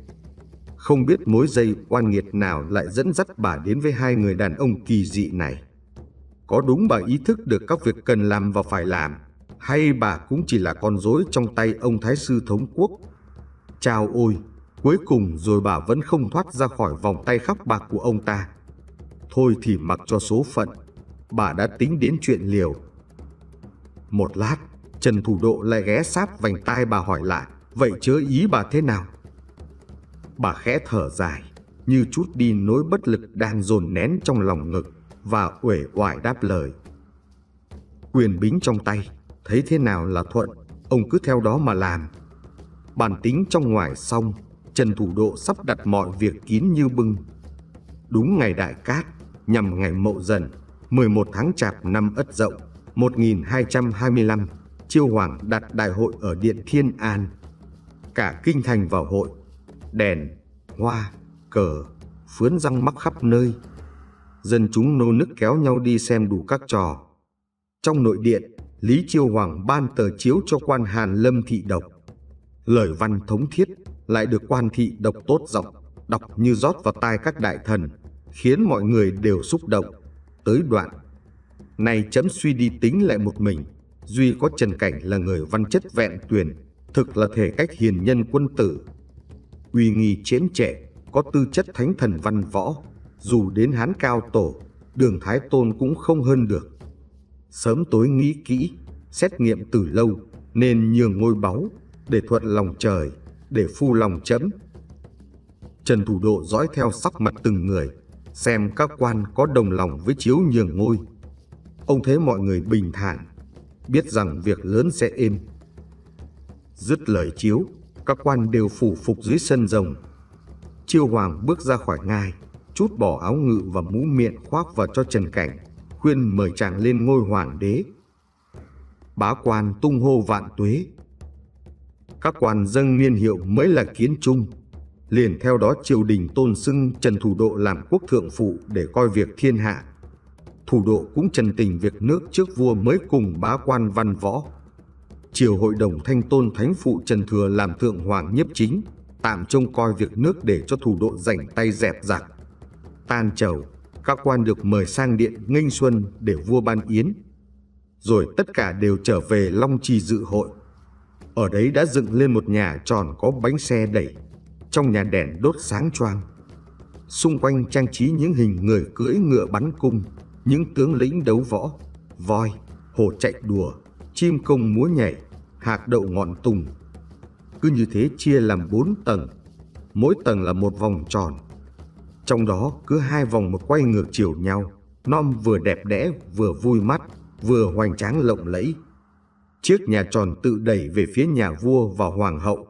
Không biết mối dây oan nghiệt nào lại dẫn dắt bà đến với hai người đàn ông kỳ dị này. Có đúng bà ý thức được các việc cần làm và phải làm, hay bà cũng chỉ là con rối trong tay ông Thái Sư Thống Quốc. Chào ôi, cuối cùng rồi bà vẫn không thoát ra khỏi vòng tay khắc bạc của ông ta. Thôi thì mặc cho số phận, bà đã tính đến chuyện liều. Một lát, Trần Thủ Độ lại ghé sát vành tai bà hỏi lại, vậy chớ ý bà thế nào? Bà khẽ thở dài, như chút đi nỗi bất lực đang dồn nén trong lòng ngực và uể oải đáp lời. Quyền bính trong tay, thấy thế nào là thuận, ông cứ theo đó mà làm. Bản tính trong ngoài xong, Trần Thủ Độ sắp đặt mọi việc kín như bưng. Đúng ngày đại cát, nhằm ngày mậu dần, 11 tháng chạp năm Ất Dậu, 1225, Chiêu Hoàng đặt đại hội ở Điện Thiên An. Cả kinh thành vào hội, đèn, hoa, cờ, phướn răng mắc khắp nơi. Dân chúng nô nức kéo nhau đi xem đủ các trò. Trong nội điện, Lý Chiêu Hoàng ban tờ chiếu cho quan Hàn Lâm Thị Độc. Lời văn thống thiết lại được quan thị độc tốt giọng, đọc như rót vào tai các đại thần, khiến mọi người đều xúc động. Tới đoạn, này chấm suy đi tính lại một mình, duy có Trần Cảnh là người văn chất vẹn tuyền, thực là thể cách hiền nhân quân tử. Uy nghi chém trẻ, có tư chất thánh thần văn võ, dù đến hán cao tổ, đường Thái Tôn cũng không hơn được sớm tối nghĩ kỹ, xét nghiệm từ lâu nên nhường ngôi báu để thuận lòng trời, để phu lòng chấm. Trần Thủ Độ dõi theo sắc mặt từng người, xem các quan có đồng lòng với chiếu nhường ngôi. Ông thấy mọi người bình thản, biết rằng việc lớn sẽ êm. Dứt lời chiếu, các quan đều phủ phục dưới sân rồng. Chiêu Hoàng bước ra khỏi ngai, chút bỏ áo ngự và mũ miệng khoác vào cho Trần Cảnh khuyên mời chàng lên ngôi hoàng đế. Bá quan tung hô vạn tuế. Các quan dâng niên hiệu mới là kiến trung. Liền theo đó triều đình tôn xưng Trần Thủ Độ làm quốc thượng phụ để coi việc thiên hạ. Thủ Độ cũng trần tình việc nước trước vua mới cùng bá quan văn võ. Triều hội đồng thanh tôn thánh phụ Trần Thừa làm thượng hoàng nhiếp chính, tạm trông coi việc nước để cho thủ độ rảnh tay dẹp giặc. Tan trầu các quan được mời sang điện nghênh xuân để vua ban yến. Rồi tất cả đều trở về Long Trì dự hội. Ở đấy đã dựng lên một nhà tròn có bánh xe đẩy, trong nhà đèn đốt sáng choang. Xung quanh trang trí những hình người cưỡi ngựa bắn cung, những tướng lĩnh đấu võ, voi, hồ chạy đùa, chim công múa nhảy, hạc đậu ngọn tùng. Cứ như thế chia làm bốn tầng, mỗi tầng là một vòng tròn trong đó cứ hai vòng một quay ngược chiều nhau, non vừa đẹp đẽ vừa vui mắt, vừa hoành tráng lộng lẫy. Chiếc nhà tròn tự đẩy về phía nhà vua và hoàng hậu.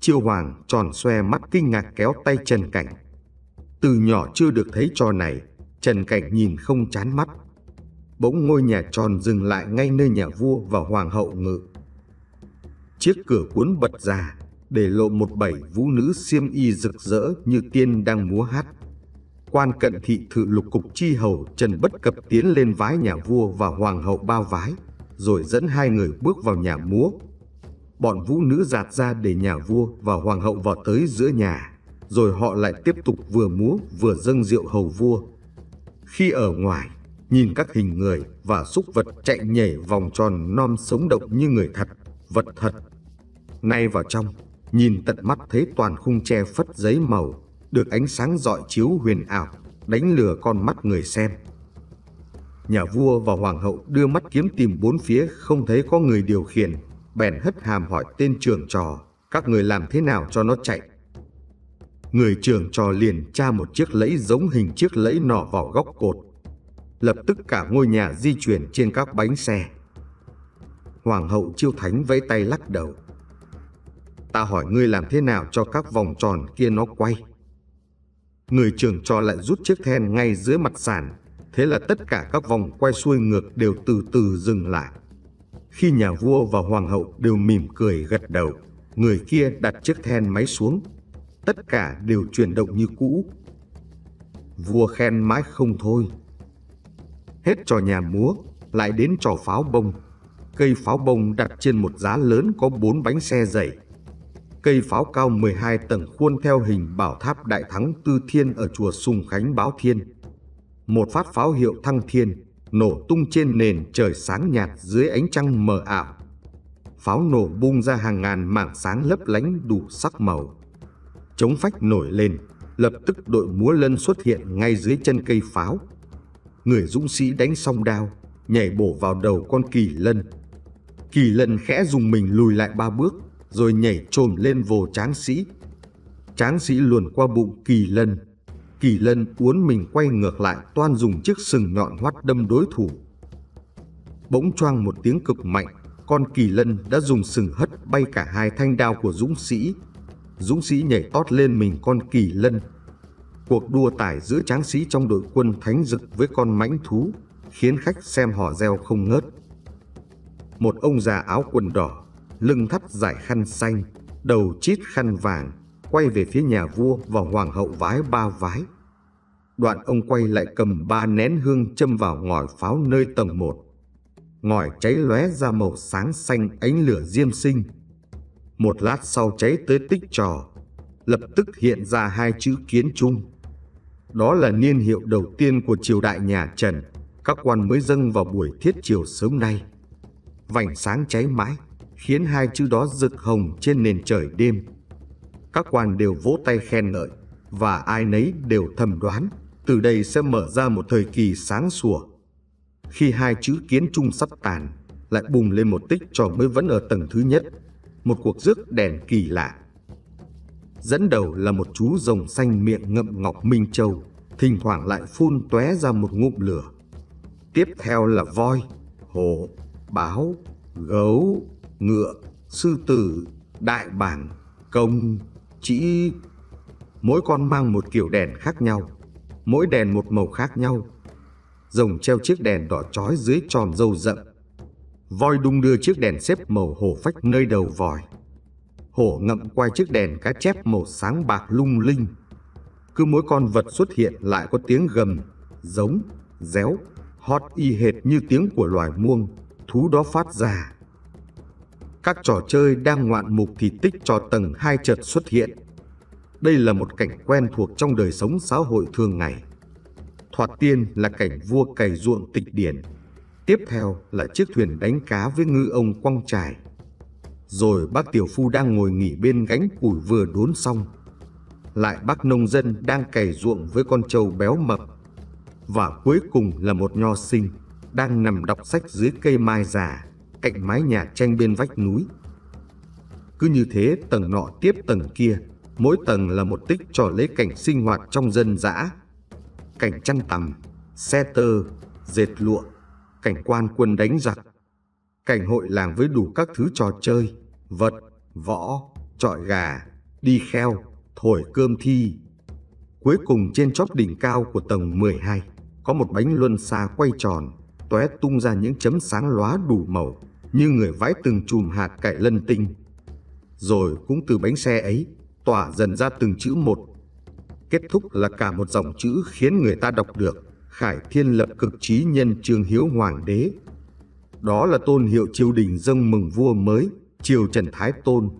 Chiêu hoàng tròn xoe mắt kinh ngạc kéo tay Trần Cảnh. Từ nhỏ chưa được thấy trò này, Trần Cảnh nhìn không chán mắt. Bỗng ngôi nhà tròn dừng lại ngay nơi nhà vua và hoàng hậu ngự. Chiếc cửa cuốn bật ra, để lộ một bảy vũ nữ xiêm y rực rỡ như tiên đang múa hát. Quan cận thị thự lục cục chi hầu Trần Bất Cập tiến lên vái nhà vua và hoàng hậu bao vái, rồi dẫn hai người bước vào nhà múa. Bọn vũ nữ giạt ra để nhà vua và hoàng hậu vào tới giữa nhà, rồi họ lại tiếp tục vừa múa vừa dâng rượu hầu vua. Khi ở ngoài, nhìn các hình người và súc vật chạy nhảy vòng tròn non sống động như người thật, vật thật. Nay vào trong, nhìn tận mắt thấy toàn khung tre phất giấy màu, được ánh sáng dọi chiếu huyền ảo, đánh lừa con mắt người xem. Nhà vua và hoàng hậu đưa mắt kiếm tìm bốn phía không thấy có người điều khiển, bèn hất hàm hỏi tên trưởng trò, các người làm thế nào cho nó chạy. Người trưởng trò liền tra một chiếc lẫy giống hình chiếc lẫy nỏ vào góc cột. Lập tức cả ngôi nhà di chuyển trên các bánh xe. Hoàng hậu chiêu thánh vẫy tay lắc đầu ta hỏi ngươi làm thế nào cho các vòng tròn kia nó quay. Người trưởng trò lại rút chiếc then ngay dưới mặt sàn, thế là tất cả các vòng quay xuôi ngược đều từ từ dừng lại. Khi nhà vua và hoàng hậu đều mỉm cười gật đầu, người kia đặt chiếc then máy xuống. Tất cả đều chuyển động như cũ. Vua khen mãi không thôi. Hết trò nhà múa, lại đến trò pháo bông. Cây pháo bông đặt trên một giá lớn có bốn bánh xe dày cây pháo cao 12 tầng khuôn theo hình bảo tháp Đại Thắng Tư Thiên ở chùa Sùng Khánh Báo Thiên. Một phát pháo hiệu thăng thiên, nổ tung trên nền trời sáng nhạt dưới ánh trăng mờ ảo. Pháo nổ bung ra hàng ngàn mảng sáng lấp lánh đủ sắc màu. Chống phách nổi lên, lập tức đội múa lân xuất hiện ngay dưới chân cây pháo. Người dũng sĩ đánh song đao, nhảy bổ vào đầu con kỳ lân. Kỳ lân khẽ dùng mình lùi lại ba bước, rồi nhảy trồm lên vồ tráng sĩ. Tráng sĩ luồn qua bụng kỳ lân. Kỳ lân uốn mình quay ngược lại toan dùng chiếc sừng nhọn hoắt đâm đối thủ. Bỗng choang một tiếng cực mạnh, con kỳ lân đã dùng sừng hất bay cả hai thanh đao của dũng sĩ. Dũng sĩ nhảy tót lên mình con kỳ lân. Cuộc đua tải giữa tráng sĩ trong đội quân thánh dực với con mãnh thú khiến khách xem họ reo không ngớt. Một ông già áo quần đỏ lưng thắt giải khăn xanh, đầu chít khăn vàng, quay về phía nhà vua và hoàng hậu vái ba vái. Đoạn ông quay lại cầm ba nén hương châm vào ngòi pháo nơi tầng một, Ngòi cháy lóe ra màu sáng xanh ánh lửa diêm sinh. Một lát sau cháy tới tích trò, lập tức hiện ra hai chữ kiến trung. Đó là niên hiệu đầu tiên của triều đại nhà Trần, các quan mới dâng vào buổi thiết triều sớm nay. Vành sáng cháy mãi, khiến hai chữ đó rực hồng trên nền trời đêm. Các quan đều vỗ tay khen ngợi và ai nấy đều thầm đoán từ đây sẽ mở ra một thời kỳ sáng sủa. Khi hai chữ kiến trung sắp tàn, lại bùng lên một tích trò mới vẫn ở tầng thứ nhất, một cuộc rước đèn kỳ lạ. Dẫn đầu là một chú rồng xanh miệng ngậm ngọc minh châu, thỉnh thoảng lại phun tóe ra một ngụm lửa. Tiếp theo là voi, hổ, báo, gấu, ngựa, sư tử, đại bàng công, chỉ mỗi con mang một kiểu đèn khác nhau, mỗi đèn một màu khác nhau. Rồng treo chiếc đèn đỏ chói dưới tròn dâu rậm. Voi đung đưa chiếc đèn xếp màu hổ phách nơi đầu vòi. Hổ ngậm quay chiếc đèn cá chép màu sáng bạc lung linh. Cứ mỗi con vật xuất hiện lại có tiếng gầm, giống, réo, hót y hệt như tiếng của loài muông, thú đó phát ra các trò chơi đang ngoạn mục thì tích trò tầng 2 chợt xuất hiện. Đây là một cảnh quen thuộc trong đời sống xã hội thường ngày. Thoạt tiên là cảnh vua cày ruộng tịch điển. Tiếp theo là chiếc thuyền đánh cá với ngư ông quăng trải. Rồi bác tiểu phu đang ngồi nghỉ bên gánh củi vừa đốn xong. Lại bác nông dân đang cày ruộng với con trâu béo mập. Và cuối cùng là một nho sinh đang nằm đọc sách dưới cây mai già cạnh mái nhà tranh bên vách núi. Cứ như thế tầng nọ tiếp tầng kia, mỗi tầng là một tích trò lấy cảnh sinh hoạt trong dân dã. Cảnh chăn tằm, xe tơ, dệt lụa, cảnh quan quân đánh giặc, cảnh hội làng với đủ các thứ trò chơi, vật, võ, trọi gà, đi kheo, thổi cơm thi. Cuối cùng trên chóp đỉnh cao của tầng 12 có một bánh luân xa quay tròn, tóe tung ra những chấm sáng lóa đủ màu, như người vái từng chùm hạt cải lân tinh. Rồi cũng từ bánh xe ấy tỏa dần ra từng chữ một. Kết thúc là cả một dòng chữ khiến người ta đọc được Khải Thiên lập cực trí nhân trường Hiếu Hoàng đế. Đó là tôn hiệu triều đình dâng mừng vua mới, triều Trần Thái Tôn.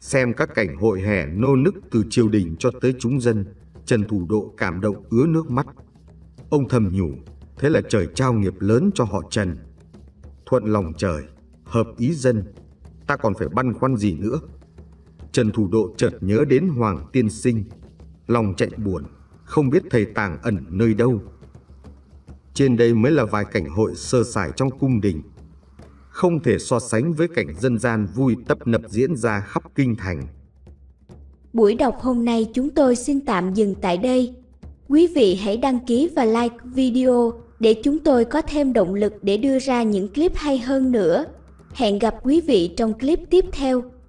Xem các cảnh hội hè nô nức từ triều đình cho tới chúng dân, Trần Thủ Độ cảm động ứa nước mắt. Ông thầm nhủ, thế là trời trao nghiệp lớn cho họ Trần thuận lòng trời, hợp ý dân, ta còn phải băn khoăn gì nữa. Trần Thủ Độ chợt nhớ đến Hoàng Tiên Sinh, lòng chạy buồn, không biết thầy tàng ẩn nơi đâu. Trên đây mới là vài cảnh hội sơ sài trong cung đình, không thể so sánh với cảnh dân gian vui tấp nập diễn ra khắp kinh thành. Buổi đọc hôm nay chúng tôi xin tạm dừng tại đây. Quý vị hãy đăng ký và like video để chúng tôi có thêm động lực để đưa ra những clip hay hơn nữa. Hẹn gặp quý vị trong clip tiếp theo.